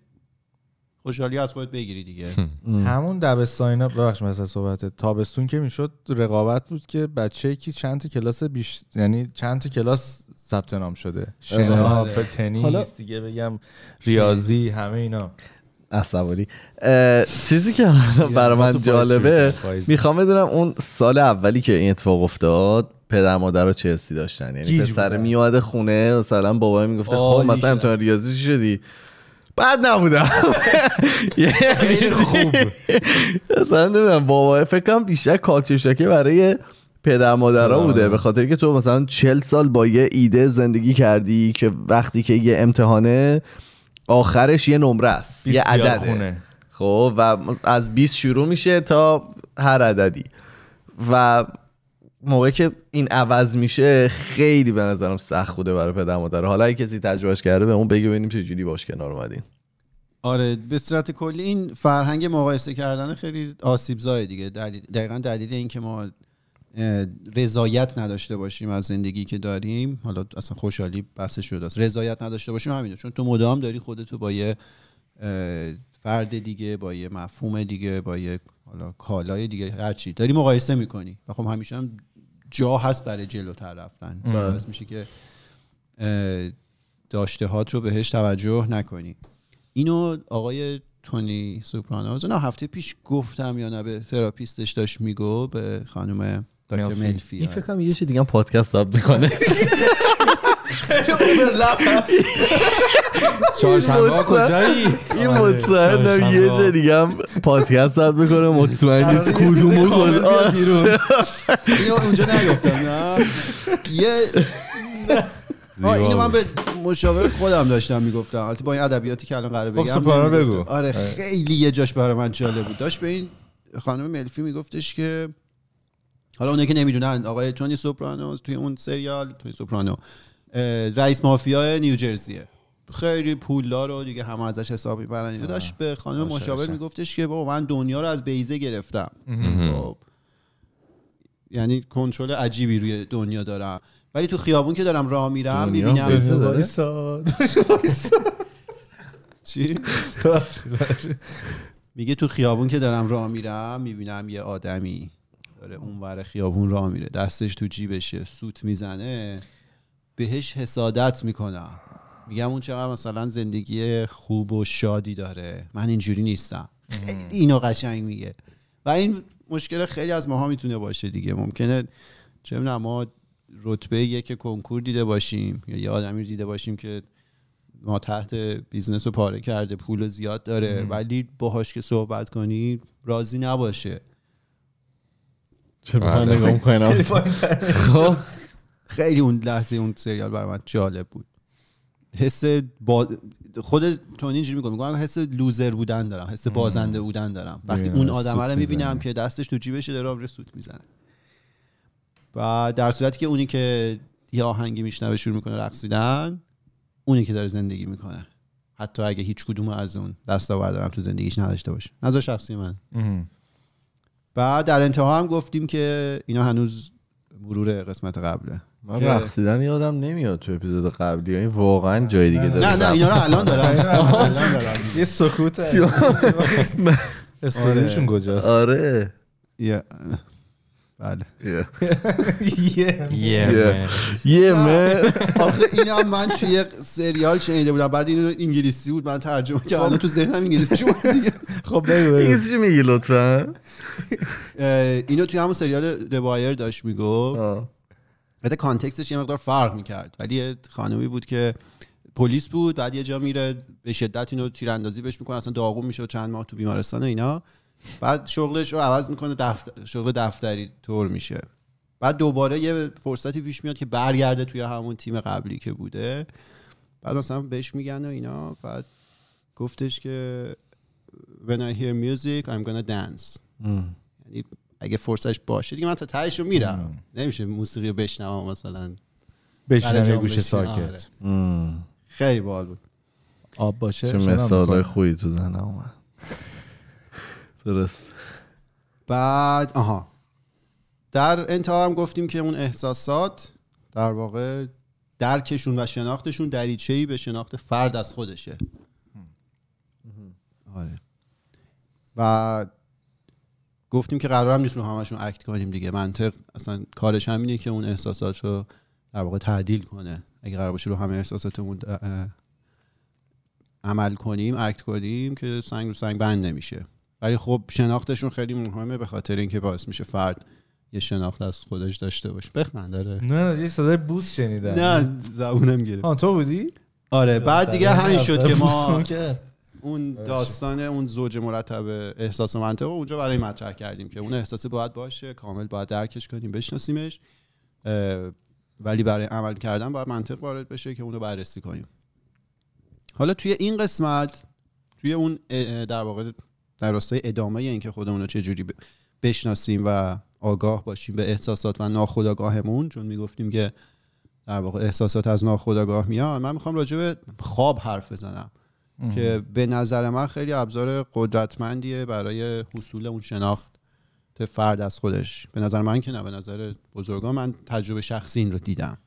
خوشحالی از خودت بگیری دیگه *laughs* همون دبستانا ببخش مثلا صحبت تابستون که میشد رقابت بود که بچه کی چند تا کلاس بیش یعنی چند تا کلاس ثبت نام شده بله. شنا تنیس دیگه بگم ریاضی همه اینا عصبانی چیزی که برای من جالبه میخوام بدونم اون سال اولی که این اتفاق افتاد پدر مادر رو چه حسی داشتن یعنی پسر میاد خونه مثلا بابا میگفته خب مثلا امتحان ریاضی شدی بعد نبودم خیلی خوب اصلا بابا فکر کنم بیشتر کالچر شکه برای پدر مادرها بوده به خاطر که تو مثلا چل سال با یه ایده زندگی کردی که وقتی که یه امتحانه آخرش یه نمره است یه عدده خب و از 20 شروع میشه تا هر عددی و موقعی که این عوض میشه خیلی به نظرم سخت بوده برای پدر مادر حالا اگه کسی تجربهش کرده به اون بگو ببینیم چه جوری باش کنار اومدین آره به صورت کلی این فرهنگ مقایسه کردن خیلی آسیب زای دیگه دقیقا دلیل اینکه ما رضایت نداشته باشیم از زندگی که داریم حالا اصلا خوشحالی بحث شده است رضایت نداشته باشیم همینه چون تو مدام داری خودتو با یه فرد دیگه با یه مفهوم دیگه با یه حالا کالای دیگه چی. داری مقایسه میکنی و خب همیشه هم جا هست برای جلوتر رفتن باعث میشه که داشته هات رو بهش توجه نکنی اینو آقای تونی سوپرانوز نه هفته پیش گفتم یا نه به تراپیستش داشت میگو به خانم دکتر ملفی این فکر کنم یه چیز دیگه پادکست ضبط میکنه *laughs* چهارشنبه کجایی این مطمئنم آره، یه دیگه هم پادکست داد بکنه مطمئن نیست کدوم و کدوم اونجا نگفتم نه یه اینو من به مشاور خودم داشتم میگفتم البته با این ادبیاتی که الان قراره خب، بگم بگو آره،, آره خیلی یه جاش برای من جالب بود داشت به این خانم ملفی میگفتش که حالا اونایی که نمیدونن آقای تونی سوپرانو توی اون سریال توی سوپرانو رئیس مافیا نیوجرسیه خیلی پولدار و دیگه همه ازش حساب میبرن اینو داشت به خانم مشاور میگفتش که بابا من دنیا رو از بیزه گرفتم خب. یعنی کنترل عجیبی روی دنیا دارم ولی تو خیابون که دارم راه میرم میبینم *laughs* چی؟ میگه تو خیابون که دارم راه میرم میبینم یه آدمی داره اونور خیابون راه میره دستش تو جیبشه سوت میزنه بهش حسادت میکنم میگم اون چقدر مثلا زندگی خوب و شادی داره من اینجوری نیستم خیلی اینو قشنگ میگه و این مشکل خیلی از ماها میتونه باشه دیگه ممکنه چه ما رتبه یک کنکور دیده باشیم یا یه آدمی دیده باشیم که ما تحت بیزنس رو پاره کرده پول زیاد داره ولی باهاش که صحبت کنی راضی نباشه چه خیلی اون لحظه اون سریال برای من جالب بود حس با... خود تونی اینجوری میگم میگم حس لوزر بودن دارم حس بازنده بودن دارم وقتی اون آدم رو میبینم که دستش تو جیبش داره آبر سوت میزنه و در صورتی که اونی که یه آهنگی میشنوه شروع میکنه رقصیدن اونی که داره زندگی میکنه حتی اگه هیچ کدوم از اون دستا دارم تو زندگیش نداشته باشه نظر شخصی من بعد در انتها هم گفتیم که اینا هنوز مرور قسمت قبله من رقصیدن یادم نمیاد تو اپیزود قبلی این یعنی واقعا جای دیگه داره نه نه اینا رو الان دارم *laughs* یه سکوت *laughs* *laughs* استوریشون آره. کجاست آره بله یه یه آخه اینا هم من توی یه سریال شنیده بودم بعد اینو انگلیسی بود من ترجمه کردم الان تو ذهنم انگلیسی شو خب بگو انگلیسی چی میگی لطفا اینو توی همون سریال دوایر داشت میگفت بعد کانتکستش یه مقدار فرق میکرد ولی یه خانمی بود که پلیس بود بعد یه جا میره به شدت اینو تیراندازی بهش میکنه اصلا داغون میشه و چند ماه تو بیمارستان و اینا بعد شغلش رو عوض میکنه دفتر... شغل دفتری طور میشه بعد دوباره یه فرصتی پیش میاد که برگرده توی همون تیم قبلی که بوده بعد مثلا بهش میگن و اینا بعد گفتش که when I hear music I'm gonna dance یعنی اگه فرصتش باشه دیگه من تا تهش رو میرم نمیشه موسیقی رو بشنوم مثلا یه گوش آره. ساکت خیلی باحال بود آب باشه چه مثالای خوبی تو زنه اومد درست بعد آها در انتها هم گفتیم که اون احساسات در واقع درکشون و شناختشون دریچه ای به شناخت فرد از خودشه آره و گفتیم که قرارم نیست رو همشون اکت کنیم دیگه منطق اصلا کارش همینه که اون احساسات رو در واقع تعدیل کنه اگه قرار باشه رو همه احساساتمون عمل کنیم اکت کنیم که سنگ رو سنگ بند نمیشه ولی خب شناختشون خیلی مهمه به خاطر اینکه باعث میشه فرد یه شناخت از خودش داشته باشه بخند داره نه نه یه صدای بوس شنیدم نه زبونم گرفت تو بودی آره بعد آره، دیگه همین آره، شد که ما اون داستان اون زوج مرتب احساس و منطق اونجا برای مطرح کردیم که اون احساسی باید باشه کامل باید درکش کنیم بشناسیمش ولی برای عمل کردن باید منطق وارد بشه که اونو بررسی کنیم حالا توی این قسمت توی اون در واقع در راستای ادامه اینکه خودمون رو چجوری بشناسیم و آگاه باشیم به احساسات و ناخودآگاهمون چون میگفتیم که در واقع احساسات از ناخودآگاه میاد من میخوام راجع به خواب حرف بزنم که به نظر من خیلی ابزار قدرتمندیه برای حصول اون شناخت فرد از خودش به نظر من که نه به نظر بزرگان من تجربه شخصی این رو دیدم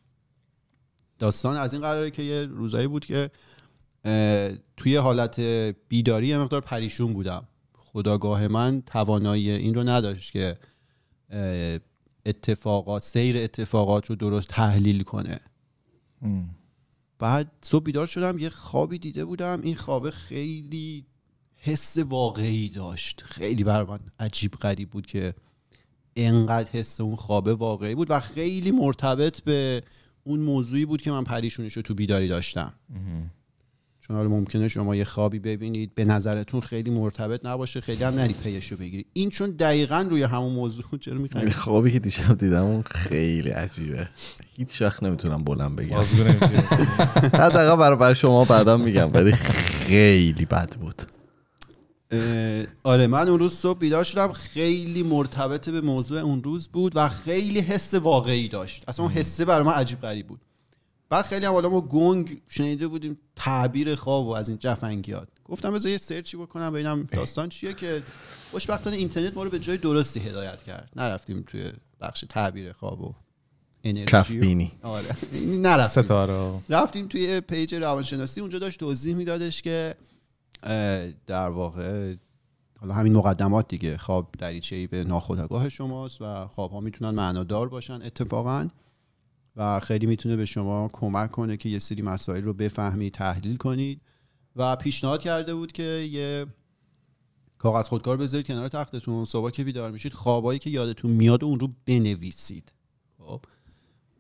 داستان از این قراره که یه روزایی بود که توی حالت بیداری یه مقدار پریشون بودم خداگاه من توانایی این رو نداشت که اتفاقات سیر اتفاقات رو درست تحلیل کنه بعد صبح بیدار شدم یه خوابی دیده بودم این خوابه خیلی حس واقعی داشت خیلی بر من عجیب غریب بود که انقدر حس اون خوابه واقعی بود و خیلی مرتبط به اون موضوعی بود که من پریشونش رو تو بیداری داشتم چون حالا ممکنه شما یه خوابی ببینید به نظرتون خیلی مرتبط نباشه خیلی هم نری پیش رو بگیری این چون دقیقا روی همون موضوع *laughs* چرا میخواید یعنی خوابی که دیشب دیدم اون خیلی عجیبه هیچ شخص نمیتونم بلند بگم *laughs* دقیقا برای بر شما بعدا میگم ولی خیلی بد بود آره من اون روز صبح بیدار شدم خیلی مرتبط به موضوع اون روز بود و خیلی حس واقعی داشت اصلا اون حسه برای من عجیب غریب بود بعد خیلی هم حالا ما گنگ شنیده بودیم تعبیر خواب و از این جفنگیات گفتم بذار یه سرچی بکنم ببینم داستان چیه که خوشبختانه اینترنت ما رو به جای درستی هدایت کرد نرفتیم توی بخش تعبیر خواب و انرژی آره رفتیم توی پیج روانشناسی اونجا داشت توضیح میدادش که در واقع حالا همین مقدمات دیگه خواب دریچه‌ای به ناخودآگاه شماست و خواب ها میتونن معنادار باشن اتفاقا و خیلی میتونه به شما کمک کنه که یه سری مسائل رو بفهمید تحلیل کنید و پیشنهاد کرده بود که یه کاغذ خودکار بذارید کنار تختتون صبح که بیدار میشید خوابایی که یادتون میاد اون رو بنویسید خب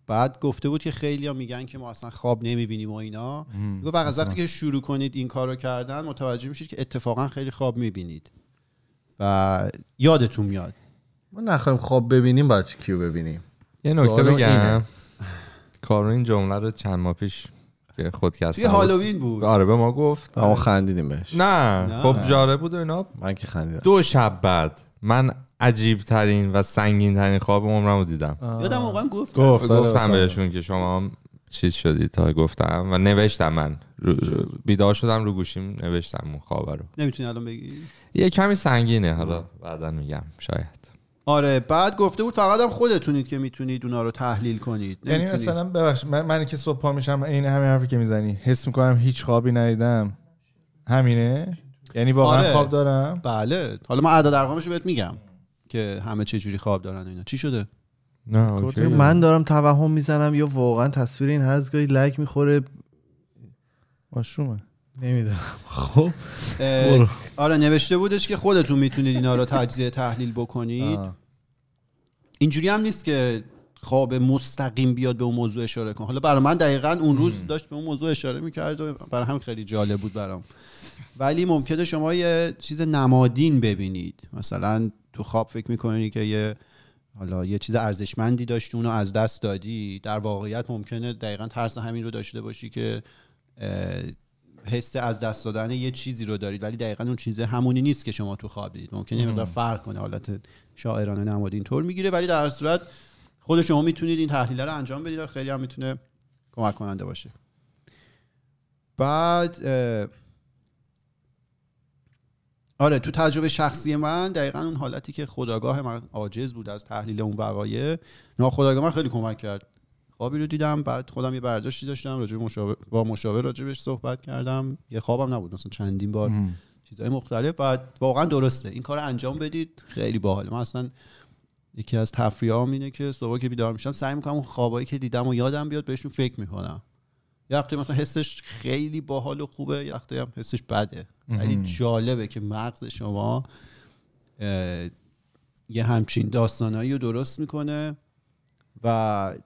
بعد گفته بود که خیلی ها میگن که ما اصلا خواب نمیبینیم و اینا و از وقتی که شروع کنید این کار رو کردن متوجه میشید که اتفاقا خیلی خواب میبینید و یادتون میاد ما نخواهیم خواب ببینیم باید کیو ببینیم یه نکته بگم کارون این جمله رو چند ماه پیش که خودکست یه هالوین بود آره به ما گفت اما خندیدیم بهش نه, خب جاره بود و اینا من که خندیدم دو شب بعد من عجیب ترین و سنگین ترین خواب عمرم رو دیدم یادم واقعا گفت گفت گفتم بهشون که شما هم چیز شدی تا گفتم و نوشتم من بیدار شدم رو گوشیم نوشتم اون خواب رو نمیتونی الان بگی یه کمی سنگینه حالا بعدا میگم شاید آره بعد گفته بود فقط هم خودتونید که میتونید اونا رو تحلیل کنید یعنی مثلا ببخش من, که صبح پا میشم این همین حرفی که میزنی حس میکنم هیچ خوابی ندیدم همینه یعنی واقعا آره. خواب دارم بله حالا من اعداد ارقامشو بهت میگم که همه چه جوری خواب دارن اینا چی شده نه خب، من دارم توهم میزنم یا واقعا تصویر این هزگاهی لک میخوره ماشومه نمیدونم *laughs* خب آره نوشته بودش که خودتون میتونید اینا رو تجزیه تحلیل بکنید اینجوری هم نیست که خواب مستقیم بیاد به اون موضوع اشاره کن حالا برای من دقیقا اون روز داشت به اون موضوع اشاره میکرد و برای هم خیلی جالب بود برام ولی ممکنه شما یه چیز نمادین ببینید مثلا تو خواب فکر میکنید که یه حالا یه چیز ارزشمندی داشتی اونو از دست دادی در واقعیت ممکنه دقیقا ترس همین رو داشته باشی که حس از دست دادن یه چیزی رو دارید ولی دقیقا اون چیز همونی نیست که شما تو خواب دیدید ممکنه یه مقدار فرق کنه حالت شاعرانه نماد اینطور میگیره ولی در صورت خود شما میتونید این تحلیل رو انجام بدید و خیلی هم میتونه کمک کننده باشه بعد آره تو تجربه شخصی من دقیقا اون حالتی که خداگاه من عاجز بود از تحلیل اون وقایع ناخداگاه من خیلی کمک کرد خوابی رو دیدم بعد خودم یه برداشتی داشتم راجع مشاور با مشاور راجبش صحبت کردم یه خوابم نبود مثلا چندین بار چیزهای مختلف و واقعا درسته این کار انجام بدید خیلی باحال من اصلا یکی از تفریحام اینه که صبح که بیدار میشم سعی میکنم اون خوابایی که دیدم و یادم بیاد بهشون فکر میکنم یه وقتی مثلا حسش خیلی باحال و خوبه یه هم حسش بده ولی جالبه که مغز شما یه همچین داستانایی رو درست میکنه و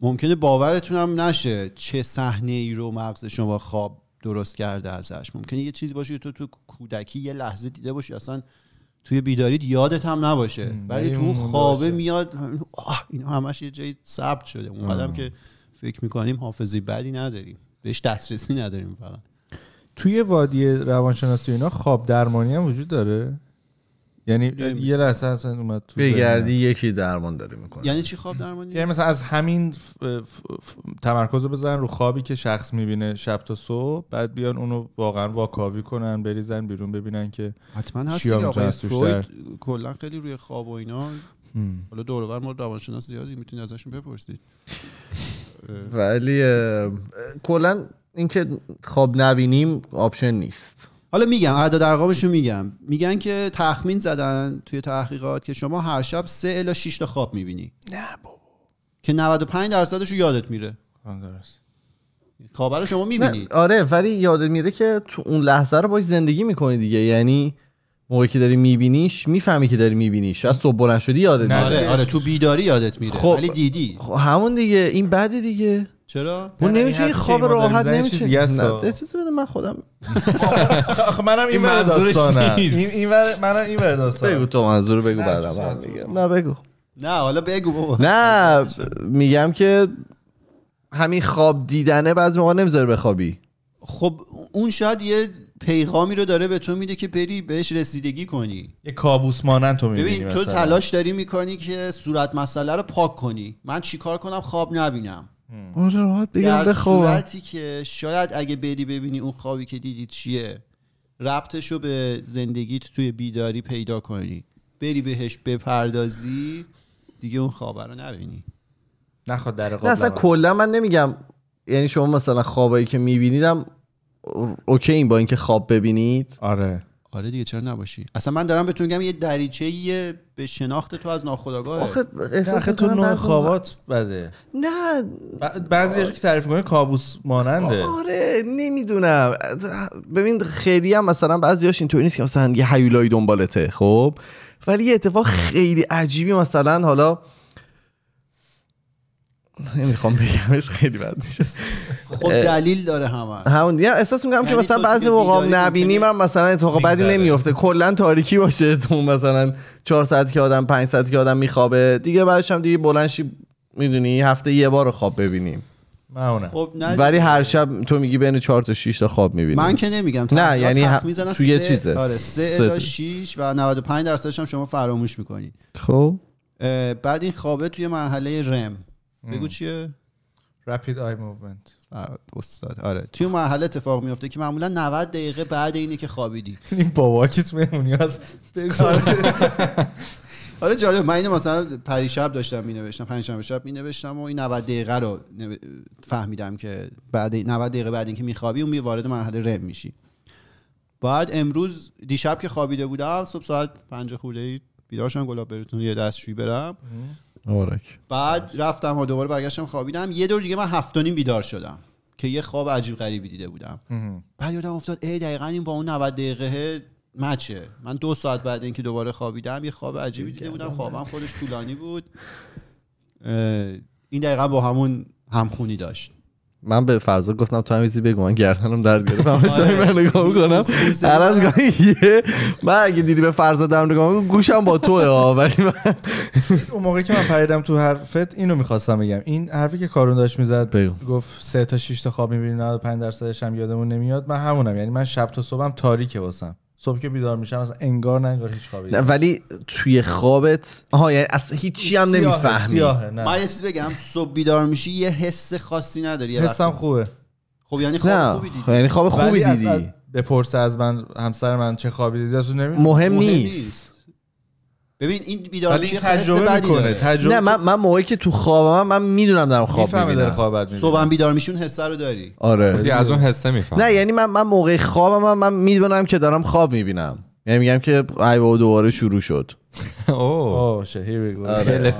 ممکنه باورتون هم نشه چه صحنه ای رو مغز شما خواب درست کرده ازش ممکنه یه چیزی باشه تو تو کودکی یه لحظه دیده باشی اصلا توی بیداریت یادت هم نباشه ولی یعنی تو خوابه میاد همش یه جایی ثبت شده اون قدم که فکر میکنیم حافظی بدی نداریم بهش دسترسی نداریم فقط توی وادی روانشناسی اینا خواب درمانی هم وجود داره یعنی یه لحظه اصلا اومد تو بگردی یکی درمان داره میکنه یعنی چی خواب درمانی یعنی مثلا از همین تمرکز رو بزنن رو خوابی که شخص میبینه شب تا صبح بعد بیان اونو واقعا واکاوی کنن بریزن بیرون ببینن که حتما هست آقای کلا خیلی روی خواب و اینا حالا دور ما روانشناس زیادی میتونی ازشون بپرسید ولی کلا اینکه خواب نبینیم آپشن نیست حالا میگم اعداد ارقامش میگم میگن که تخمین زدن توی تحقیقات که شما هر شب سه الا 6 تا خواب میبینی نه بابا که 95 درصدش رو یادت میره درست خواب شما میبینی آره ولی یادت میره که تو اون لحظه رو باش زندگی میکنی دیگه یعنی موقعی که داری میبینیش میفهمی که داری میبینیش از صبح بلند شدی یادت میره آره آره تو بیداری یادت میره خب ولی دیدی خب، همون دیگه این بعد دیگه چرا اون نمیشه این خواب راحت نمیشه چیز چیزی بده من خودم آخه منم این ور این این منم این ور بگو تو منظور بگو بعدا. نه بگو نه حالا بگو نه *laughs* میگم که همین خواب دیدنه بعضی موقع نمیذاره بخوابی خب اون شاید یه پیغامی رو داره به تو میده که بری بهش رسیدگی کنی یه کابوس مانند تو میبینی ببین تو تلاش داری میکنی که صورت مسئله رو پاک کنی من چیکار کنم خواب نبینم اون راحت در صورتی که شاید اگه بری ببینی اون خوابی که دیدی چیه ربطش رو به زندگیت توی بیداری پیدا کنی بری بهش بپردازی دیگه اون خواب رو نبینی نخواد در قبل نه اصلا کلا من نمیگم یعنی شما مثلا خوابایی که میبینیدم اوکی این با اینکه خواب ببینید آره آره دیگه چرا نباشی اصلا من دارم بهتون میگم یه دریچه یه به شناخت تو از ناخودآگاه آخه احساس تو نوع خوابات بده نه بعضی آره. که تعریف کنه کابوس ماننده آره نمیدونم ببین خیلی هم مثلا بعضیاش اینطوری نیست که مثلا یه حیولایی دنبالته خب ولی یه اتفاق خیلی عجیبی مثلا حالا نمیخوام بگمش خیلی بد میشه خب دلیل داره همه همون احساس میکنم که یعنی مثلا بعضی موقع نبینیم هم مثلا اتفاق بدی نمیفته کلا تاریکی باشه تو مثلا 4 ساعت که آدم 5 ساعت که آدم میخوابه دیگه بعدش هم دیگه بلنشی میدونی هفته یه بار خواب ببینیم خب ولی هر شب تو میگی بین 4 تا 6 تا خواب میبینی من که نمیگم نه یعنی ه... تو یه چیزه آره 3 تا 6 و 95 درصدش هم شما فراموش میکنی خب بعد این خوابه توی مرحله رم بگو چیه رپید آی موومنت استاد آره توی مرحله اتفاق میفته که معمولا 90 دقیقه بعد اینه که خوابیدی *laughs* این تو مهمونی هست حالا جالب من اینو مثلا پریشب داشتم می نوشتم پنجشنبه شب می نوشتم و این 90 دقیقه رو فهمیدم که بعد 90 دقیقه بعد اینکه میخوابی اون وارد مرحله رم میشی بعد امروز دیشب که خوابیده بودم صبح ساعت 5 خورده بیدار شدم گلاب براتون یه دستشویی برم بعد رفتم و دوباره برگشتم خوابیدم یه دور دیگه من هفت بیدار شدم که یه خواب عجیب غریبی دیده بودم بعد یادم افتاد ای دقیقا این با اون 90 دقیقه مچه من دو ساعت بعد اینکه دوباره خوابیدم یه خواب عجیبی دیده بودم خوابم خودش طولانی بود این دقیقا با همون همخونی داشت من به فرزاد گفتم تو همیزی بگو من گردنم درد گرفت من آره. نگاه میکنم هر از گاهی من اگه دیدی به فرزاد درم نگاه گوشم با توه ولی من اون موقعی که من پریدم تو حرفت اینو میخواستم بگم این حرفی که کارون داشت میزد گفت سه تا شش تا خواب میبینیم 95 درصدش هم یادمون نمیاد من همونم یعنی من شب تا صبحم تاریکه واسم صبح که بیدار میشم از انگار نه انگار هیچ خوابی نه ولی توی خوابت آها یعنی اصلا هیچی هم نمیفهمی من یه بگم صبح بیدار میشی یه حس خاصی نداری یه خوبه خب یعنی خواب خوبی دیدی یعنی خواب خوبی دیدی بپرس از من همسر من چه خوابی دیدی مهم, نیست ببین این چی تجربه میکنه تجربه نه من من موقعی که تو خوابم من میدونم دارم خواب میبینم خواب صبح بیدار میشون حسه رو داری آره خب، از اون حسه میفهمی نه یعنی من من موقع خوابم من, من میدونم که دارم خواب میبینم یعنی میگم که ای بابا دوباره شروع شد *laughs* اوه آره.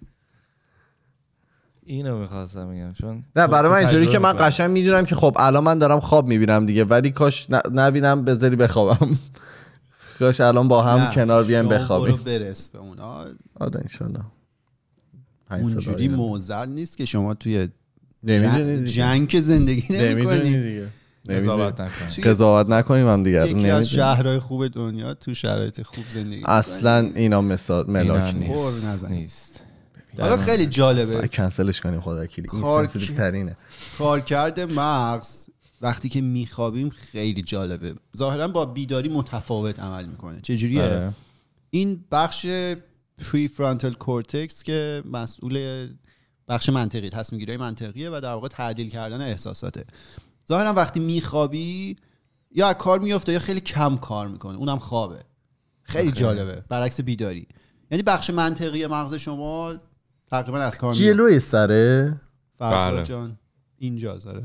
*laughs* اینو میخواستم میگم چون نه برای من اینجوری که من قشنگ میدونم که خب الان من دارم خواب میبینم دیگه ولی کاش نبینم بذاری بخوابم کاش الان با هم کنار بیم بخوابیم برو برس به اونا آره انشالله اونجوری موزل نیست که شما توی جنگ, جنگ زندگی نمی قضاوت قضاوت نکنیم هم دیگر یکی از شهرهای خوب دنیا تو شرایط خوب زندگی اصلا اینا مثال ملاک نیست حالا خیلی جالبه کنسلش کنیم خدا کلی کار کرده کارکرد مغز وقتی که میخوابیم خیلی جالبه ظاهرا با بیداری متفاوت عمل میکنه چجوریه آره. این بخش پری فرانتل کورتکس که مسئول بخش منطقی تصمیم گیری منطقیه و در واقع تعدیل کردن احساساته ظاهرا وقتی میخوابی یا کار میفته یا خیلی کم کار میکنه اونم خوابه خیلی جالبه برعکس بیداری یعنی بخش منطقی مغز شما تقریبا از کار جلوی سره فرزاد بله. جان اینجا زاره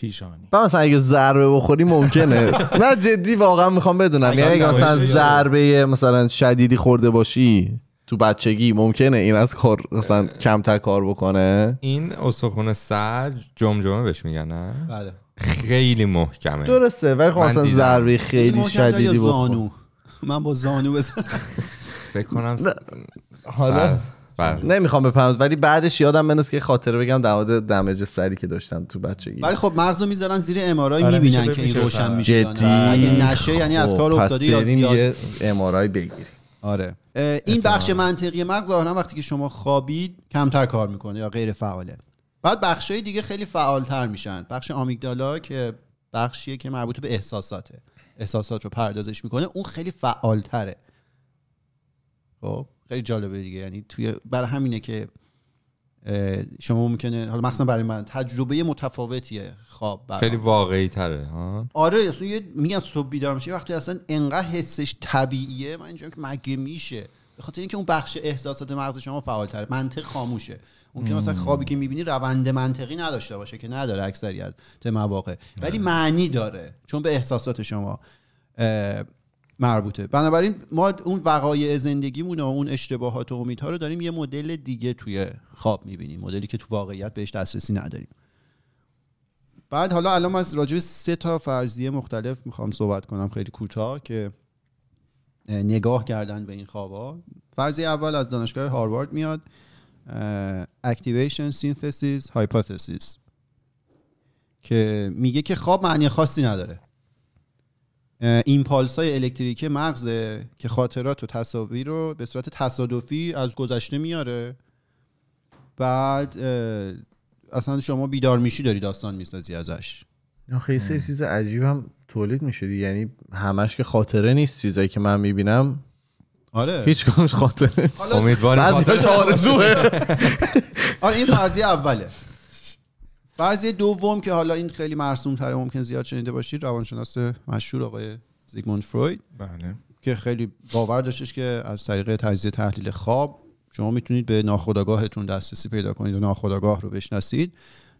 پیشانی با مثلا اگه ضربه بخوری ممکنه *laughs* نه جدی واقعا میخوام بدونم یعنی اگه مثلا ضربه مثلا شدیدی خورده باشی تو بچگی ممکنه این از کار مثلا کمتر کار بکنه این استخون سر جمجمه بهش میگن نه بله خیلی محکمه درسته ولی خب مثلا ضربه خیلی شدیدی بخور زانو من با زانو بزن فکر کنم حالا بله. نمیخوام بپرم ولی بعدش یادم بنداز که خاطره بگم در مورد دمج سری که داشتم تو بچگی ولی خب مغزو میذارن زیر امارای آره میبینن که این روشن میشه جدی نشه یعنی از خب، کار افتادی یا زیاد یه بگیری آره این بخش منطقی مغز ظاهرا وقتی که شما خوابید کمتر کار میکنه یا غیر فعاله بعد بخشای دیگه خیلی فعالتر میشن بخش آمیگدالا که بخشیه که مربوط به احساساته احساسات رو پردازش میکنه اون خیلی فعالتره خب خیلی جالبه دیگه یعنی توی بر همینه که شما ممکنه حالا مثلا برای من تجربه متفاوتیه خواب خیلی واقعی تره آره اصلا یه میگم صبح بیدار میشه وقتی اصلا انقدر حسش طبیعیه من اینجا که مگه میشه به اینکه اون بخش احساسات مغز شما فعال تره منطق خاموشه اون که مثلا خوابی که میبینی روند منطقی نداشته باشه که نداره اکثریت مواقع ولی آره. معنی داره چون به احساسات شما مربوطه بنابراین ما اون وقایع زندگیمون و اون اشتباهات و امیدها رو داریم یه مدل دیگه توی خواب میبینیم مدلی که تو واقعیت بهش دسترسی نداریم بعد حالا الان از راجع سه تا فرضیه مختلف میخوام صحبت کنم خیلی کوتاه که نگاه کردن به این خوابا فرضیه اول از دانشگاه هاروارد میاد اکتیویشن سینتزیس هایپوتزیس که میگه که خواب معنی خاصی نداره پالس های الکتریکی مغز که خاطرات و تصاویر رو به صورت تصادفی از گذشته میاره بعد اصلا شما بیدار میشی داری داستان میسازی ازش آخه یه چیز عجیب هم تولید میشه یعنی همش که خاطره نیست چیزایی که من میبینم آره هیچ خاطره امیدواریم خاطره آره این فرضی اوله فرضی دوم که حالا این خیلی مرسوم تره ممکن زیاد شنیده باشید روانشناس مشهور آقای زیگموند فروید بله. که خیلی باور داشتش که از طریق تجزیه تحلیل خواب شما میتونید به ناخودآگاهتون دسترسی پیدا کنید و ناخودآگاه رو بشناسید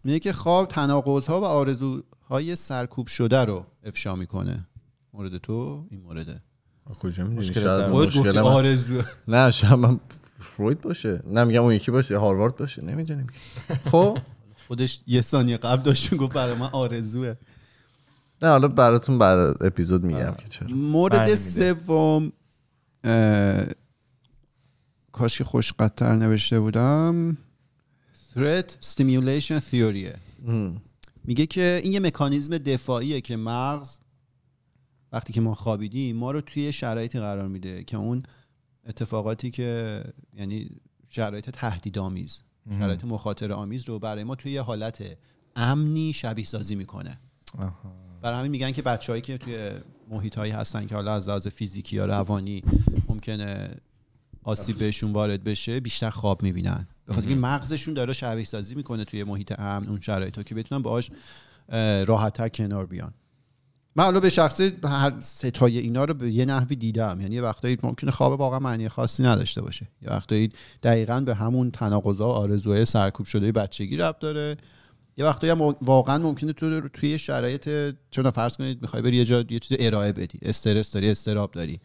میگه که خواب ها و آرزوهای سرکوب شده رو افشا میکنه مورد تو این مورده کجا آرزو نه شاید فروید باشه نه میگم اون یکی باشه هاروارد باشه نمیدونیم *laughs* خب خودش یه ثانیه قبل داشت گفت برای من آرزوه نه حالا براتون بعد اپیزود میگم آره. که چرا مورد سوم کاشی خوشقدتر نوشته بودم threat stimulation theory میگه که این یه مکانیزم دفاعیه که مغز وقتی که ما خوابیدیم ما رو توی شرایطی قرار میده که اون اتفاقاتی که یعنی شرایط تهدیدآمیز شرایط مخاطره آمیز رو برای ما توی یه حالت امنی شبیه سازی میکنه برای همین میگن که بچههایی که توی محیط هایی هستن که حالا از لحاظ فیزیکی یا روانی ممکنه آسیب بهشون وارد بشه بیشتر خواب میبینن به خاطر مغزشون داره شبیه سازی میکنه توی محیط امن اون شرایط که بتونن باهاش راحتتر کنار بیان من حالا به شخصی هر ستای اینا رو به یه نحوی دیدم یعنی یه وقتایی ممکنه خواب واقعا معنی خاصی نداشته باشه یه وقتایی دقیقا به همون تناقضا و آرزوهای سرکوب شده بچگی رب داره یه وقتایی هم واقعا ممکنه تو توی شرایط چون فرض کنید میخوای بری یه جا یه چیز ارائه بدی استرس داری استراب داری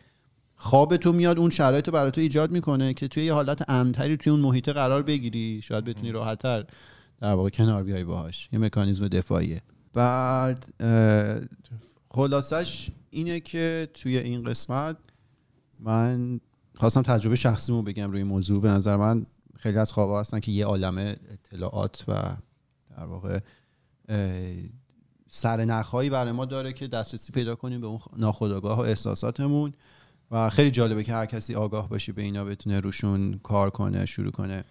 خواب تو میاد اون شرایط رو برای تو ایجاد میکنه که توی یه حالت امنتری توی اون محیط قرار بگیری شاید بتونی راحتتر در واقع کنار بیای باهاش یه مکانیزم دفاعیه بعد خلاصش اینه که توی این قسمت من خواستم تجربه شخصیمو بگم روی موضوع به نظر من خیلی از خوابا هستن که یه عالم اطلاعات و در واقع سر برای ما داره که دسترسی پیدا کنیم به اون ناخودآگاه و احساساتمون و خیلی جالبه که هر کسی آگاه باشه به اینا بتونه روشون کار کنه شروع کنه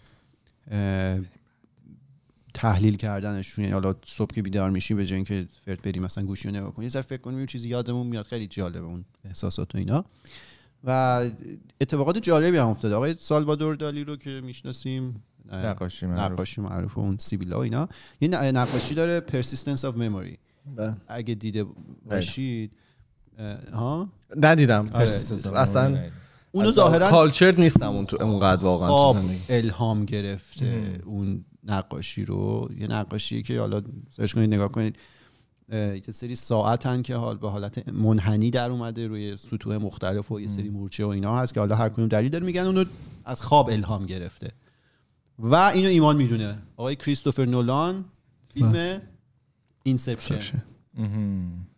تحلیل کردنشون یعنی حالا صبح که بیدار میشی به جای اینکه فرد بریم مثلا گوشی رو نگاه کنی سر فکر کنیم چیزی یادمون میاد خیلی جالبه اون احساسات و اینا و اتفاقات جالبی هم افتاده آقای سالوادور دالی رو که میشناسیم نقاشی معروف نقاشی معروف اون سیبیلا و اینا یه نقاشی داره پرسیستنس اف مموری اگه دیده باشید ها ندیدم آره. اصلا اونو ظاهرا کالچر نیستم اون تو اونقدر واقعا الهام گرفته اون نقاشی رو یه نقاشی که حالا سرچ کنید نگاه کنید یه سری ساعتن که حال به حالت منحنی در اومده روی سطوح مختلف و یه سری مورچه و اینا هست که حالا هر کدوم دلیل داره میگن اونو از خواب الهام گرفته و اینو ایمان میدونه آقای کریستوفر نولان فیلم بله. اینسپشن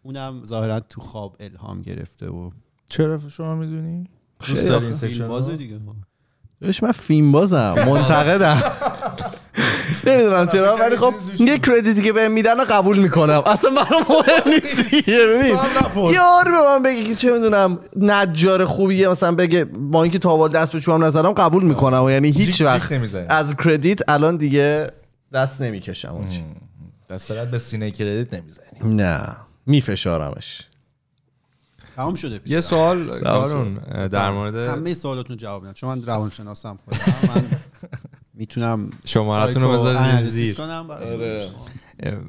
اونم ظاهرا تو خواب الهام گرفته و چرا شما میدونی خیلی فیلم بازه دیگه من فیلم بازم منتقدم *laughs* نمیدونم چرا ولی خب یه کردیتی که بهم میدن قبول میکنم اصلا برام مهم *laughs* نیست یار به من بگی که چه میدونم نجار خوبیه مثلا بگه با اینکه تاوال دست به چوام نزدم قبول میکنم و یعنی هیچ وقت از کردیت الان دیگه دست نمیکشم دست به سینه کردیت نمیزنی نه میفشارمش تمام شده یه سوال کارون در مورد همه سوالاتون جواب میدم چون من روانشناسم خودم من *laughs* میتونم شمارتون رو بذارید کنم آره.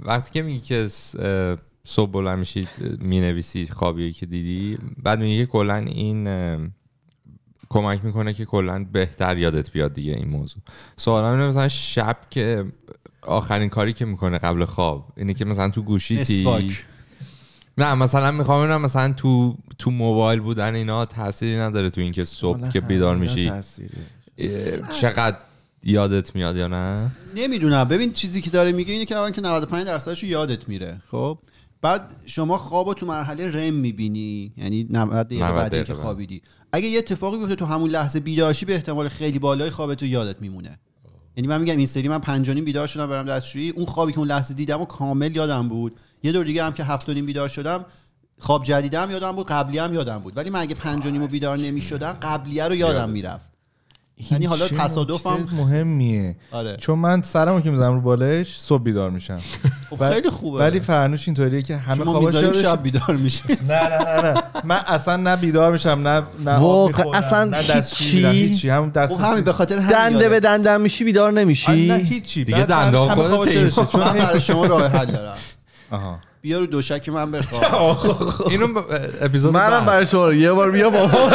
وقتی که میگی که صبح بلند میشید مینویسی خوابی که دیدی بعد میگی که کلا این کمک میکنه که کلا بهتر یادت بیاد دیگه این موضوع سوال هم مثلا شب که آخرین کاری که میکنه قبل خواب اینه که مثلا تو گوشی تی نه مثلا میخوام ببینم مثلا تو تو موبایل بودن اینا تاثیری نداره تو اینکه صبح که بیدار میشی چقدر یادت میاد یا نه نمیدونم ببین چیزی که داره میگه اینه که اول که 95 درصدش یادت میره خب بعد شما خواب تو مرحله رم میبینی یعنی 90 دقیقه بعد که خوابیدی اگه یه اتفاقی بیفته تو همون لحظه بیدارشی به احتمال خیلی بالای خواب تو یادت میمونه یعنی من میگم این سری من پنجانیم بیدار شدم برم دستشویی اون خوابی که اون لحظه دیدم و کامل یادم بود یه دور دیگه هم که هفتانیم بیدار شدم خواب جدیدم یادم بود قبلی هم یادم بود ولی من اگه پنجانیم و بیدار نمیشدم قبلیه رو یادم میرفت یعنی حالا هم مهمیه آره. چون من سرمو که میزنم رو بالش صبح بیدار میشم خب خیلی خوبه ولی فرنوش اینطوریه که همه خوابش شب بیدار میشه *laughs* نه نه نه من اصلا نه بیدار میشم نه نه اصلا نه چی؟ همون دست خب همین به خاطر دنده به دنده میشی بیدار نمیشی نه هیچی دیگه دنده خودت چون برای شما راه حل دارم آها بیا رو دوشک من بخواب *laughs* اینو اپیزود منم برای شما یه بار بیا بابا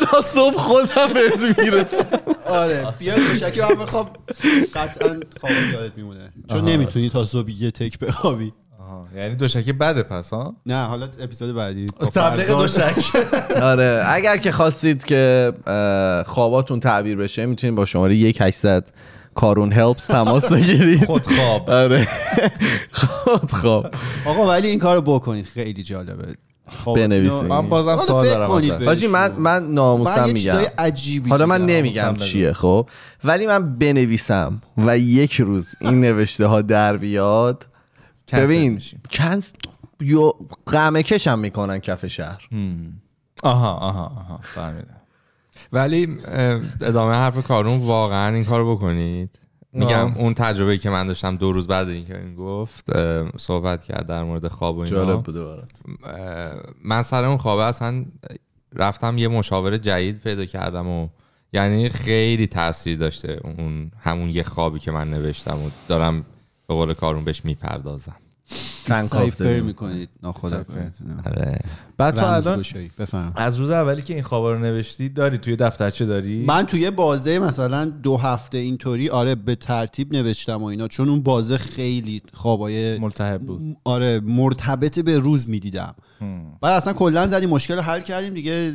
تا صبح خودم بهت میرسم آره بیا رو دوشک من بخواب قطعا خواب یادت میمونه چون نمیتونی تا صبح یه تک بخوابی یعنی دوشکی بده پس ها نه حالا اپیزود بعدی تبلیغ دوشک *laughs* آره اگر که خواستید که خواباتون تعبیر بشه میتونید با شماره 1800 کارون هلپس تماس *laughs* بگیرید خودخواب آره *laughs* خودخواب آقا ولی این کارو بکنید خیلی جالبه خب، بنویسید من بازم سوال دارم حاجی من من ناموسم میگم حالا من نمیگم چیه خب ولی من بنویسم و یک روز این نوشته ها در بیاد ببین کنس یا قمه کشم میکنن کف شهر آها آها آها فهمیدم ولی ادامه حرف کارون واقعا این کار بکنید میگم اون تجربه که من داشتم دو روز بعد اینکه این گفت صحبت کرد در مورد خواب و اینا جالب بوده برات من سر اون خوابه اصلا رفتم یه مشاور جدید پیدا کردم و یعنی خیلی تاثیر داشته اون همون یه خوابی که من نوشتم و دارم به قول کارون بهش میپردازم سایفر میکنید آره. بعد تو الان بفهم. از روز اولی که این خبر رو نوشتی داری توی دفترچه داری من توی بازه مثلا دو هفته اینطوری آره به ترتیب نوشتم و اینا چون اون بازه خیلی خوابای ملتهب بود آره مرتبط به روز میدیدم بعد اصلا کلا زدی مشکل رو حل کردیم دیگه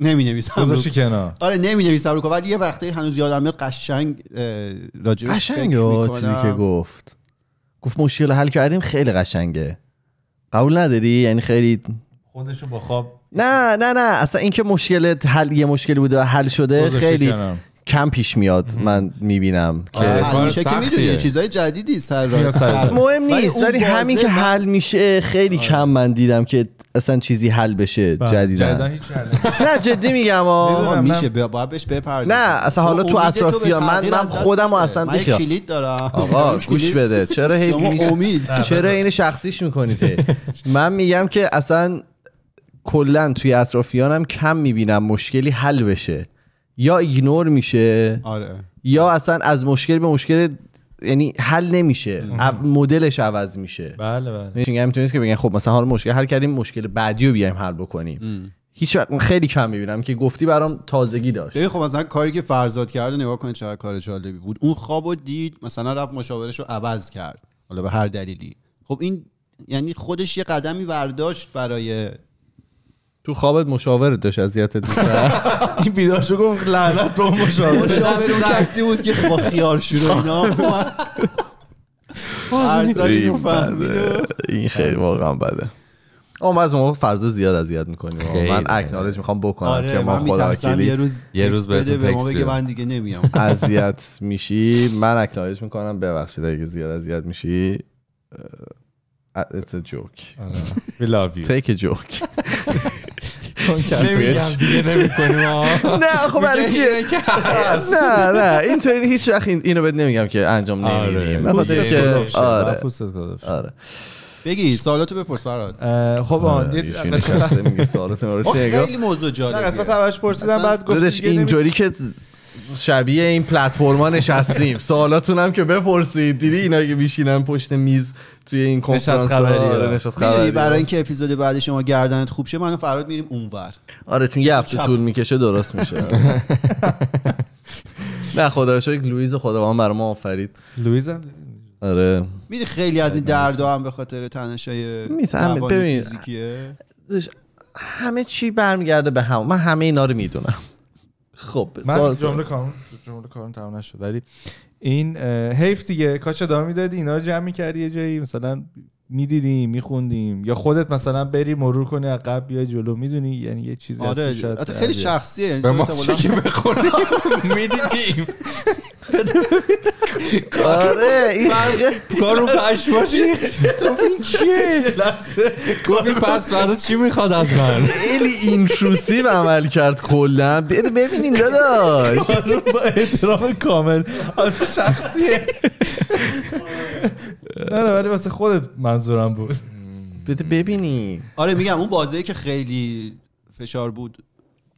نمی نویسم کنار آره نمی نویسم رو ولی یه وقته هنوز یادم میاد قشنگ راجبش قشنگ چیزی که گفت گفت مشکل حل کردیم خیلی قشنگه قبول نداری یعنی خیلی خودشو با نه نه نه اصلا اینکه مشکل حل یه مشکلی بوده و حل شده خیلی کم پیش میاد من میبینم که همیشه آره، آره، که میدونی چیزای جدیدی سر مهم نیست ولی همین که حل میشه خیلی آره. کم من دیدم که اصلا چیزی حل بشه بله. جدیدا *laughs* نه جدی میگم میشه باید بهش نه اصلا حالا تو اطرافیان من من خودم اصلا من کلید دارم آقا گوش بده چرا هی امید چرا این شخصیش میکنید من میگم که اصلا کلا توی اطرافیانم کم میبینم مشکلی حل بشه یا ایگنور میشه آره. یا اصلا از مشکل به مشکل یعنی حل نمیشه مدلش عوض میشه بله بله میتونید که بگن خب مثلا حالا مشکل هر کردیم مشکل بعدی رو بیایم حل بکنیم هیچ خیلی کم میبینم که گفتی برام تازگی داشت ببین خب مثلا کاری که فرزاد کرد نگاه کنید چقدر کار جالبی بود اون خوابو دید مثلا رفت مشاورش رو عوض کرد حالا به هر دلیلی خب این یعنی خودش یه قدمی برداشت برای تو خوابت مشاورت داشت اذیتت *laughs* این بیداشو گفت لعنت به مشاور مشاور کسی بود که با خیار شروع اینا *laughs* آره. این خیلی واقعا بده اما ما از ما فرضا زیاد اذیت میکنیم من اکنالج میخوام بکنم آره که ما خدا یه روز یه روز به تکس بگه من دیگه نمیام *laughs* اذیت میشی من اکنالج میکنم ببخشید اگه زیاد اذیت میشی It's a joke. آره. We love you. Take a joke. نمیگم دیگه نه خب برای چیه نه نه اینطوری هیچ وقت اینو بهت نمیگم که انجام نمیدیم آره خب، آره. آره بگی سوالاتو بپرس فراد خب آن آره، خیلی موضوع جالبیه قسمت اولش پرسیدم بعد گفت اینجوری که شبیه این پلتفرما نشستیم سوالاتون هم که بپرسید دیدی اینا که میشینن پشت میز توی این کنفرانس آره، نشست خبری برای اینکه اپیزود بعد شما گردنت خوب شه منو فراد میریم اونور آره چون یه هفته طول میکشه درست میشه *laughs* نه خدا شکر لوئیز خداوند برای ما آفرید لوئیز هم آره میدی خیلی از این دردا هم به خاطر تنشای فیزیکیه همه چی برمیگرده به هم من همه اینا رو میدونم خب من جمله کارون جمله کارم تمام نشد ولی این حیف دیگه کاش ادامه میدادی اینا رو جمع میکردی یه جایی مثلا میدیدیم میخوندیم یا خودت مثلا بری مرور کنی از قبل بیای جلو میدونی یعنی یه چیزی آره شاید خیلی شخصیه به ما چی میدیدیم آره این کار رو چیه گفتی پس فردا چی میخواد از من خیلی اینتروسیو عمل کرد کلا بده ببینیم داداش با احترام کامل از شخصیه نه نه ولی واسه خودت منظورم بود بده ببینی. آره میگم اون بازی که خیلی فشار بود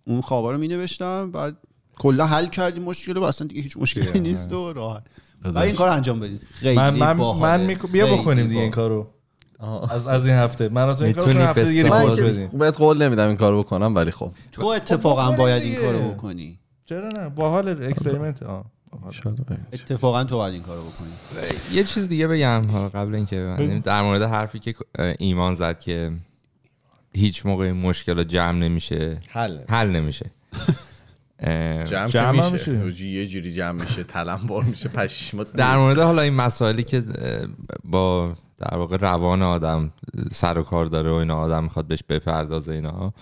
اون خوابا رو مینوشتم نوشتم بعد کلا حل کردیم مشکل رو اصلا دیگه هیچ مشکلی نیست و راحت و آره. این کار انجام بدید خیلی من من, من میکو... بیا بکنیم دیگه این کارو از از این هفته من تو این کارو هفته دیگه من بهت قول نمیدم این کارو بکنم ولی خب تو اتفاقا خب، باید خب، این کارو خب، بکنی چرا نه باحال اکسپریمنت آه اتفاقا تو باید این کارو بکنی یه چیز دیگه بگم حالا قبل اینکه در مورد حرفی که ایمان زد که هیچ موقع مشکل جمع نمیشه حل نمیشه جمع, جمع میشه, یه جوری جمع میشه بار میشه پشیما *laughs* در مورد حالا این مسائلی که با در واقع روان آدم سر و کار داره و اینا آدم میخواد بهش بپردازه اینا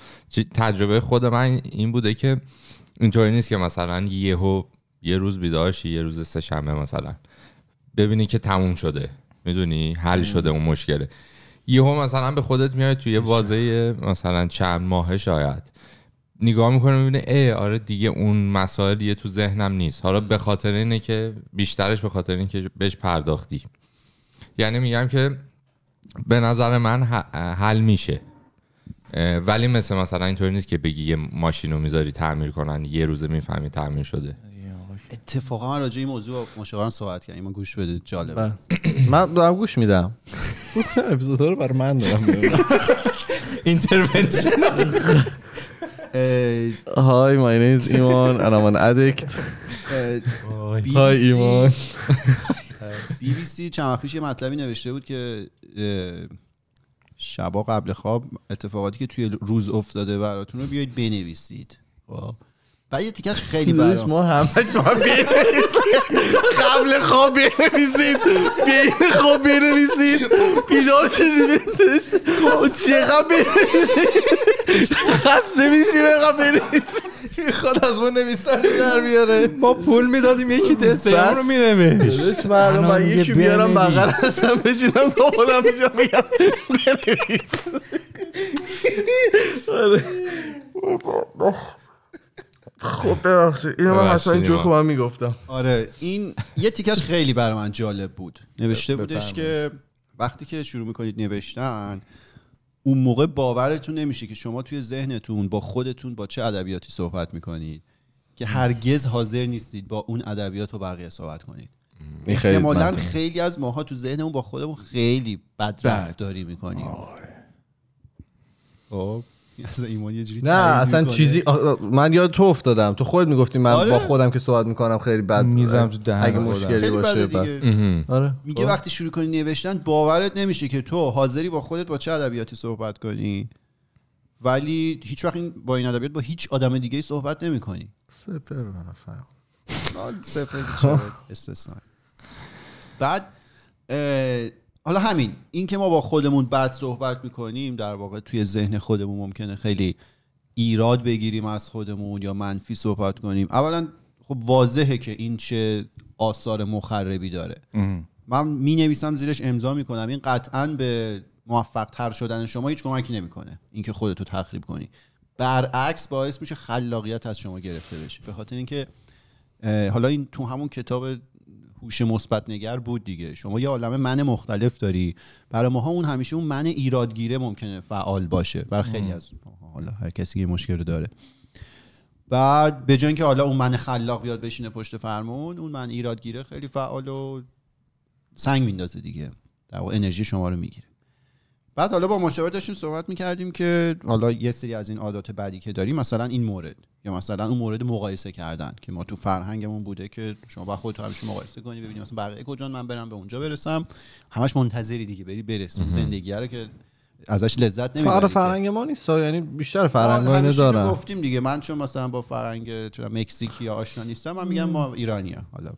تجربه خود من این بوده که اینطوری نیست که مثلا یهو یه روز بیداشی یه روز سه مثلا ببینی که تموم شده میدونی حل شده اون مشکله یهو مثلا به خودت میاد توی یه بازه مثلا چند ماهه شاید نگاه میکنه میبینه ای آره دیگه اون مسائل یه تو ذهنم نیست حالا به خاطر اینه که بیشترش به خاطر که بهش پرداختی یعنی میگم که به نظر من حل میشه ولی مثل مثلا اینطوری نیست که بگی یه ماشین رو میذاری تعمیر کنن یه روزه میفهمی تعمیر شده اتفاقا من راجع این موضوع مشاورم صحبت کردیم من گوش بده جالبه بله. *clears throat* من دارم گوش میدم *laughs* اپیزودا رو بر من دارم اینترونشن *laughs* *laughs* های my ایمان ایمان انا من I'm های ایمان بی بی سی چند پیش یه مطلبی نوشته بود که شبا قبل خواب اتفاقاتی که توی روز افتاده براتون رو بیایید بنویسید خب؟ و یه تیکش خیلی برام ما همه *laughs* شما قبل خواب بنویسید بین خواب بنویسید بیدار چیزی بنویسید خب. چقدر بنویسید خسته میشی بقدر بنویسید خود از ما نمیستن در بیاره ما پول میدادیم یکی تسه رو مینویش من من یکی بیارم بغل هستم بشینم با خودم میشم میگم بنویس آره. آره. خب ببخشید اینو من اصلا اینجور که من میگفتم آره این یه تیکش خیلی برای من جالب بود نوشته بودش که وقتی که شروع میکنید نوشتن اون موقع باورتون نمیشه که شما توی ذهنتون با خودتون با چه ادبیاتی صحبت میکنید که هرگز حاضر نیستید با اون ادبیات رو بقیه صحبت کنید احتمالا خیلی از ماها تو ذهنمون با خودمون خیلی بد رفتاری میکنیم آره. خب. *laughs* یه جوری نه اصلا چیزی من یاد تو افتادم تو خود میگفتی من آره. با خودم که صحبت میکنم خیلی بد میزم تو اگه مشکلی باشه آره. میگه خب. وقتی شروع کنی نوشتن باورت نمیشه که تو حاضری با خودت با چه ادبیاتی صحبت کنی ولی هیچ وقت با این ادبیات با هیچ آدم دیگه ای صحبت نمی کنی سپر سپر بعد حالا همین این که ما با خودمون بد صحبت میکنیم در واقع توی ذهن خودمون ممکنه خیلی ایراد بگیریم از خودمون یا منفی صحبت کنیم اولا خب واضحه که این چه آثار مخربی داره من می نویسم زیرش امضا میکنم این قطعا به موفق تر شدن شما هیچ کمکی نمیکنه اینکه خودتو تخریب کنی برعکس باعث میشه خلاقیت از شما گرفته بشه به خاطر اینکه حالا این تو همون کتاب هوش مثبت نگر بود دیگه شما یه عالم من مختلف داری برای ماها اون همیشه اون من ایرادگیره ممکنه فعال باشه بر خیلی از حالا هر کسی که مشکل داره بعد به جای اینکه حالا اون من خلاق بیاد بشینه پشت فرمون اون من ایرادگیره خیلی فعال و سنگ میندازه دیگه در واقع انرژی شما رو میگیره بعد حالا با مشاور داشتیم صحبت میکردیم که حالا یه سری از این عادات بعدی که داریم مثلا این مورد یا مثلا اون مورد مقایسه کردن که ما تو فرهنگمون بوده که شما با خودت همیشه مقایسه کنی ببینیم. مثلا بقیه کجا من برم به اونجا برسم همش منتظری دیگه بری برس زندگی رو که ازش لذت نمیبری فقط فرهنگ ما نیست یعنی بیشتر فرهنگ ها گفتیم دیگه من چون مثلا با فرهنگ چرا مکزیکی یا آشنا نیستم من میگم ما ایرانی ها. حالا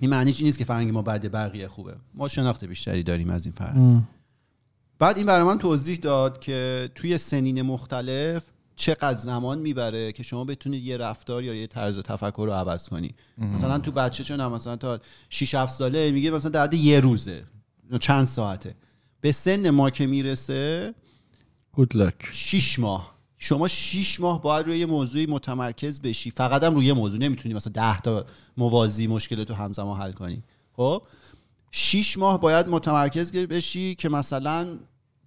این معنی چی نیست که فرهنگ ما بعد بقیه خوبه ما شناخت بیشتری داریم از این فرهنگ بعد این برای من توضیح داد که توی سنین مختلف چقدر زمان میبره که شما بتونید یه رفتار یا یه طرز تفکر رو عوض کنی مثلا تو بچه چون مثلا تا 6 7 ساله میگه مثلا در حد یه روزه چند ساعته به سن ما که میرسه گود لک 6 ماه شما 6 ماه باید روی یه موضوعی متمرکز بشی فقط هم روی یه موضوع نمیتونی مثلا 10 تا موازی مشکل تو همزمان حل کنی خب 6 ماه باید متمرکز بشی که مثلا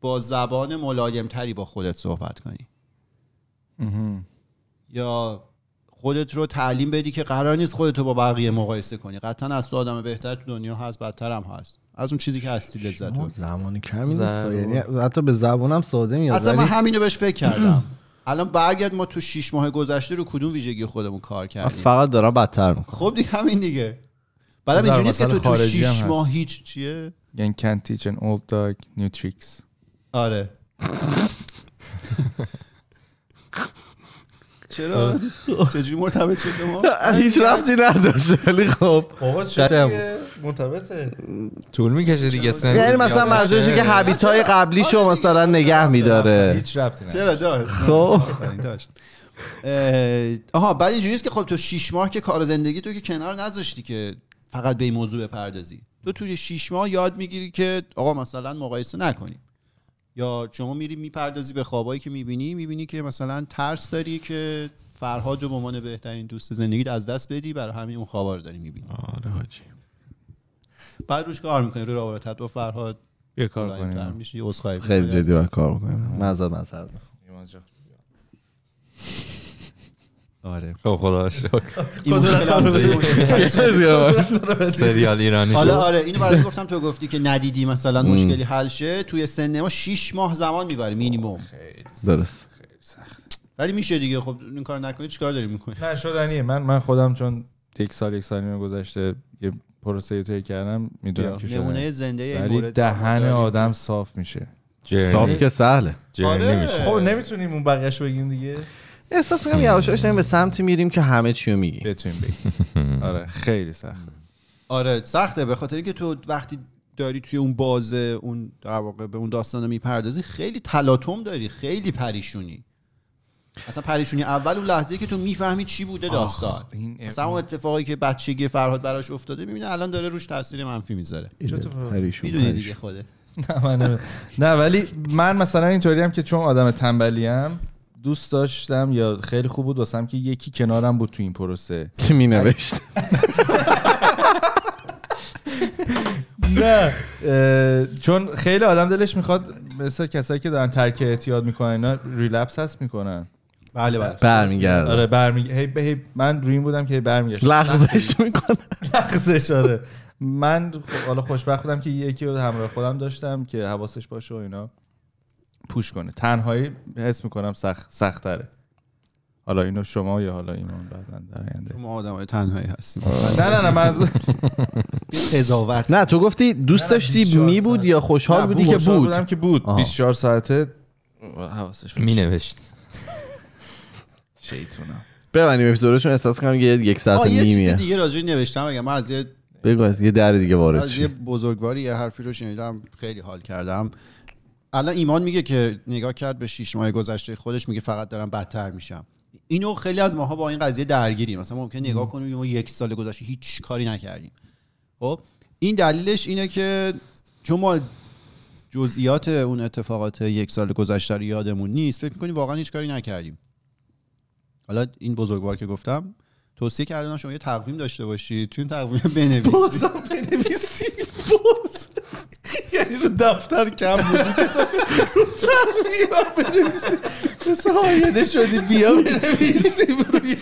با زبان ملایم تری با خودت صحبت کنی یا خودت رو تعلیم بدی که قرار نیست خودت رو با بقیه مقایسه کنی قطعا از تو آدم بهتر تو دنیا هست بدتر هم هست از اون چیزی که هستی لذت ببر زمان کمی یعنی حتی به زبونم ساده میاد اصلا من همینو بهش فکر کردم الان برگرد ما تو شیش ماه گذشته رو کدوم ویژگی خودمون کار کردیم فقط دارم بدتر میکنم خب دیگه همین دیگه بعد اینجوری نیست که تو تو شیش ماه هیچ چیه یعنی can't teach an old dog new tricks آره *laughs* چرا چجوری مرتبط شد ما هیچ ربطی نداشت ولی خب بابا چه مرتبطه طول میکشه دیگه سن یعنی مثلا منظورشه که حبیت های قبلی شو آره مثلا نگه آره میداره هیچ ربطی نداره چرا داشت خب آها بعد اینجوریست که خب تو 6 ماه که کار زندگی تو که کنار نذاشتی که فقط به این موضوع بپردازی تو توی 6 ماه یاد میگیری که آقا مثلا مقایسه نکنی یا شما میری میپردازی به خوابایی که میبینی میبینی که مثلا ترس داری که فرهاد رو به عنوان بهترین دوست زندگیت از دست بدی برای همین اون خوابا رو داری میبینی آره حاجی بعد روش کار میکنی روی رابطت با فرهاد یه کار کنیم خیلی جدی و کار کنیم مزه مزه آره خب خدا سریال ایرانی حالا آره اینو برای گفتم تو گفتی که ندیدی مثلا مشکلی حل شه توی سن ما 6 ماه زمان میبره مینیمم خب، درست ولی میشه دیگه خب این کار نکنی چیکار داری میکنی نه شدنیه من من خودم چون یک سال یک سال گذشته یه پروسه تو کردم میدونم که نمونه زنده ولی دهن آدم صاف میشه صاف که سهله آره. نمیشه خب نمیتونیم اون بقیهش بگیم دیگه احساس میکنم خب. یواش یواش به سمتی میریم که همه چیو میگی بتونیم بگیم آره خیلی سخته آره سخته به خاطر اینکه تو وقتی داری توی اون بازه اون در واقع به اون داستان میپردازی خیلی تلاطم داری خیلی پریشونی اصلا پریشونی اول اون لحظه که تو میفهمی چی بوده داستان اصلا اون اتفاقی که بچگی فرهاد براش افتاده میبینه الان داره روش تاثیر منفی میذاره میدونی دیگه خوده نه, نه ولی من مثلا اینطوری هم که چون آدم تنبلیم دوست داشتم یا خیلی خوب بود واسم که یکی کنارم بود تو این پروسه که می نوشت نه چون خیلی آدم دلش میخواد مثل کسایی که دارن ترک اعتیاد میکنن اینا ریلپس هست میکنن بله بله برمیگرد آره هی من روی بودم که برمیگرد لغزش میکنه *laughs* لغزش آره من حالا خوشبخت بودم که یکی رو همراه خودم داشتم که حواسش باشه و اینا پوش کنه تنهایی حس میکنم سخت سختره حالا اینو شما یا حالا ایمان بعدا در آینده شما آدم های تنهایی هستیم نه نه نه من *laughs* قضاوت نه تو گفتی دوست داشتی می بود یا خوشحال بودی که بود بودم که بود 24 ساعته حواسش می نوشت شیطونم ببینیم اپیزودشون احساس کنم یه یک ساعت و نیمه یه دیگه راجعی نوشتم اگه من از یه بگو یه در دیگه وارد از یه بزرگواری یه حرفی رو شنیدم خیلی حال کردم الان ایمان میگه که نگاه کرد به شیش ماه گذشته خودش میگه فقط دارم بدتر میشم اینو خیلی از ماها با این قضیه درگیریم مثلا ممکن نگاه کنیم ما یک سال گذشته هیچ کاری نکردیم خب این دلیلش اینه که چون ما جزئیات اون اتفاقات یک سال گذشته رو یادمون نیست فکر میکنیم واقعا هیچ کاری نکردیم حالا این بزرگوار که گفتم توصیه کردن شما یه تقویم داشته باشید تو این تقویم بنویسید بازم بنویسید باز یعنی رو دفتر کم بود رو تقویم بنویسید مثل هایده شدی بیا بنویسیم روی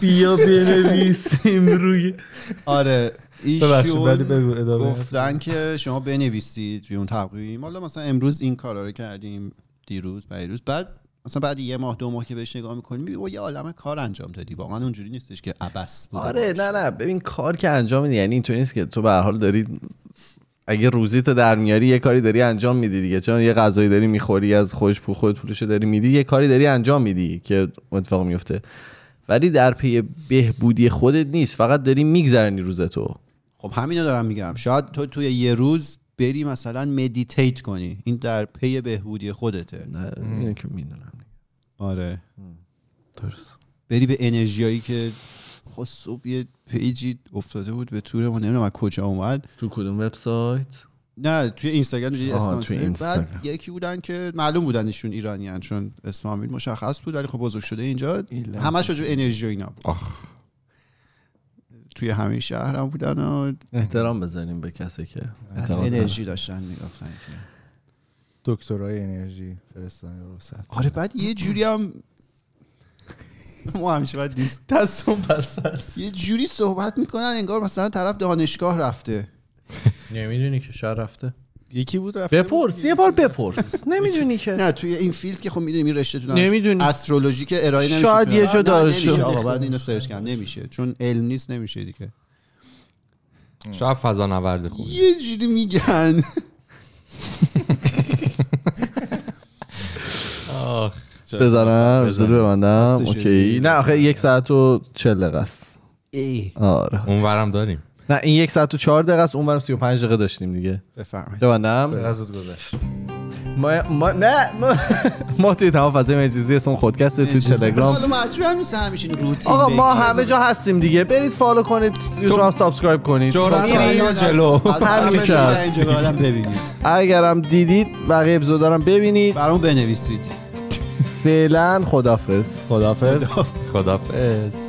بیا بنویسیم روی آره ایشون گفتن که شما بنویسید توی اون تقویم حالا مثلا امروز این کارا رو کردیم دیروز بعد مثلا بعد یه ماه دو ماه که بهش نگاه میکنی میبینی یه عالمه کار انجام دادی واقعا اونجوری نیستش که عبس آره نه نه ببین کار که انجام میدی یعنی اینطوری نیست که تو به حال داری اگه روزی تو در میاری یه کاری داری انجام میدی دیگه چون یه غذایی داری میخوری از خوش خود پولشو داری میدی یه کاری داری انجام میدی که اتفاق میفته ولی در پی بهبودی خودت نیست فقط داری میگذرنی روز تو خب همینو دارم میگم شاید تو توی یه روز بری مثلا مدیتیت کنی این در پی بهبودی خودته نه که میدونم آره درست بری به انرژیایی که خب صبح یه پیجی افتاده بود به تور ما نمیدونم از کجا اومد تو کدوم وبسایت نه توی اینستاگرام بعد یکی بودن که معلوم بودنشون ایرانیان چون اسمامیل مشخص بود ولی خب بزرگ شده اینجا همش راجع انرژی و اینا آخ. توی همین شهر هم بودن احترام بزنیم به کسی که از انرژی داشتن میگفتن که دکترای انرژی فرستادن سطح آره بعد یه جوری هم ما همیشه باید دیست دستون پس هست یه جوری صحبت میکنن انگار مثلا طرف دانشگاه رفته نمیدونی که شهر رفته یکی بود رفته بپرس یه بار بپرس نمیدونی که نه توی این فیلد که خب میدونی این رشته تو نمیدونی استرولوژی که ارائه نمیشه شاید یه جا داره نمیشه آقا بعد اینو سرچ کنم نمیشه چون علم نیست نمیشه دیگه شاید فضا نورد خوبی. یه جوری میگن بزنم زور ببندم اوکی نه آخه یک ساعت و چل دقیقه است آره اونورم داریم نه این یک ساعت و چهار دقیقه است اونورم سی و پنج دقیقه داشتیم دیگه بفرمایید ببندم از گذشت ما ما نه ما, ما توی تمام فضای مجازی اسم خودکسته توی تلگرام آقا ما همه جا هستیم دیگه برید فالو کنید یوتیوب سابسکرایب کنید خب، جلو همین اگرم دیدید بقیه اپیزودا رو ببینید برام بنویسید فعلا خدافز خدافز خدافز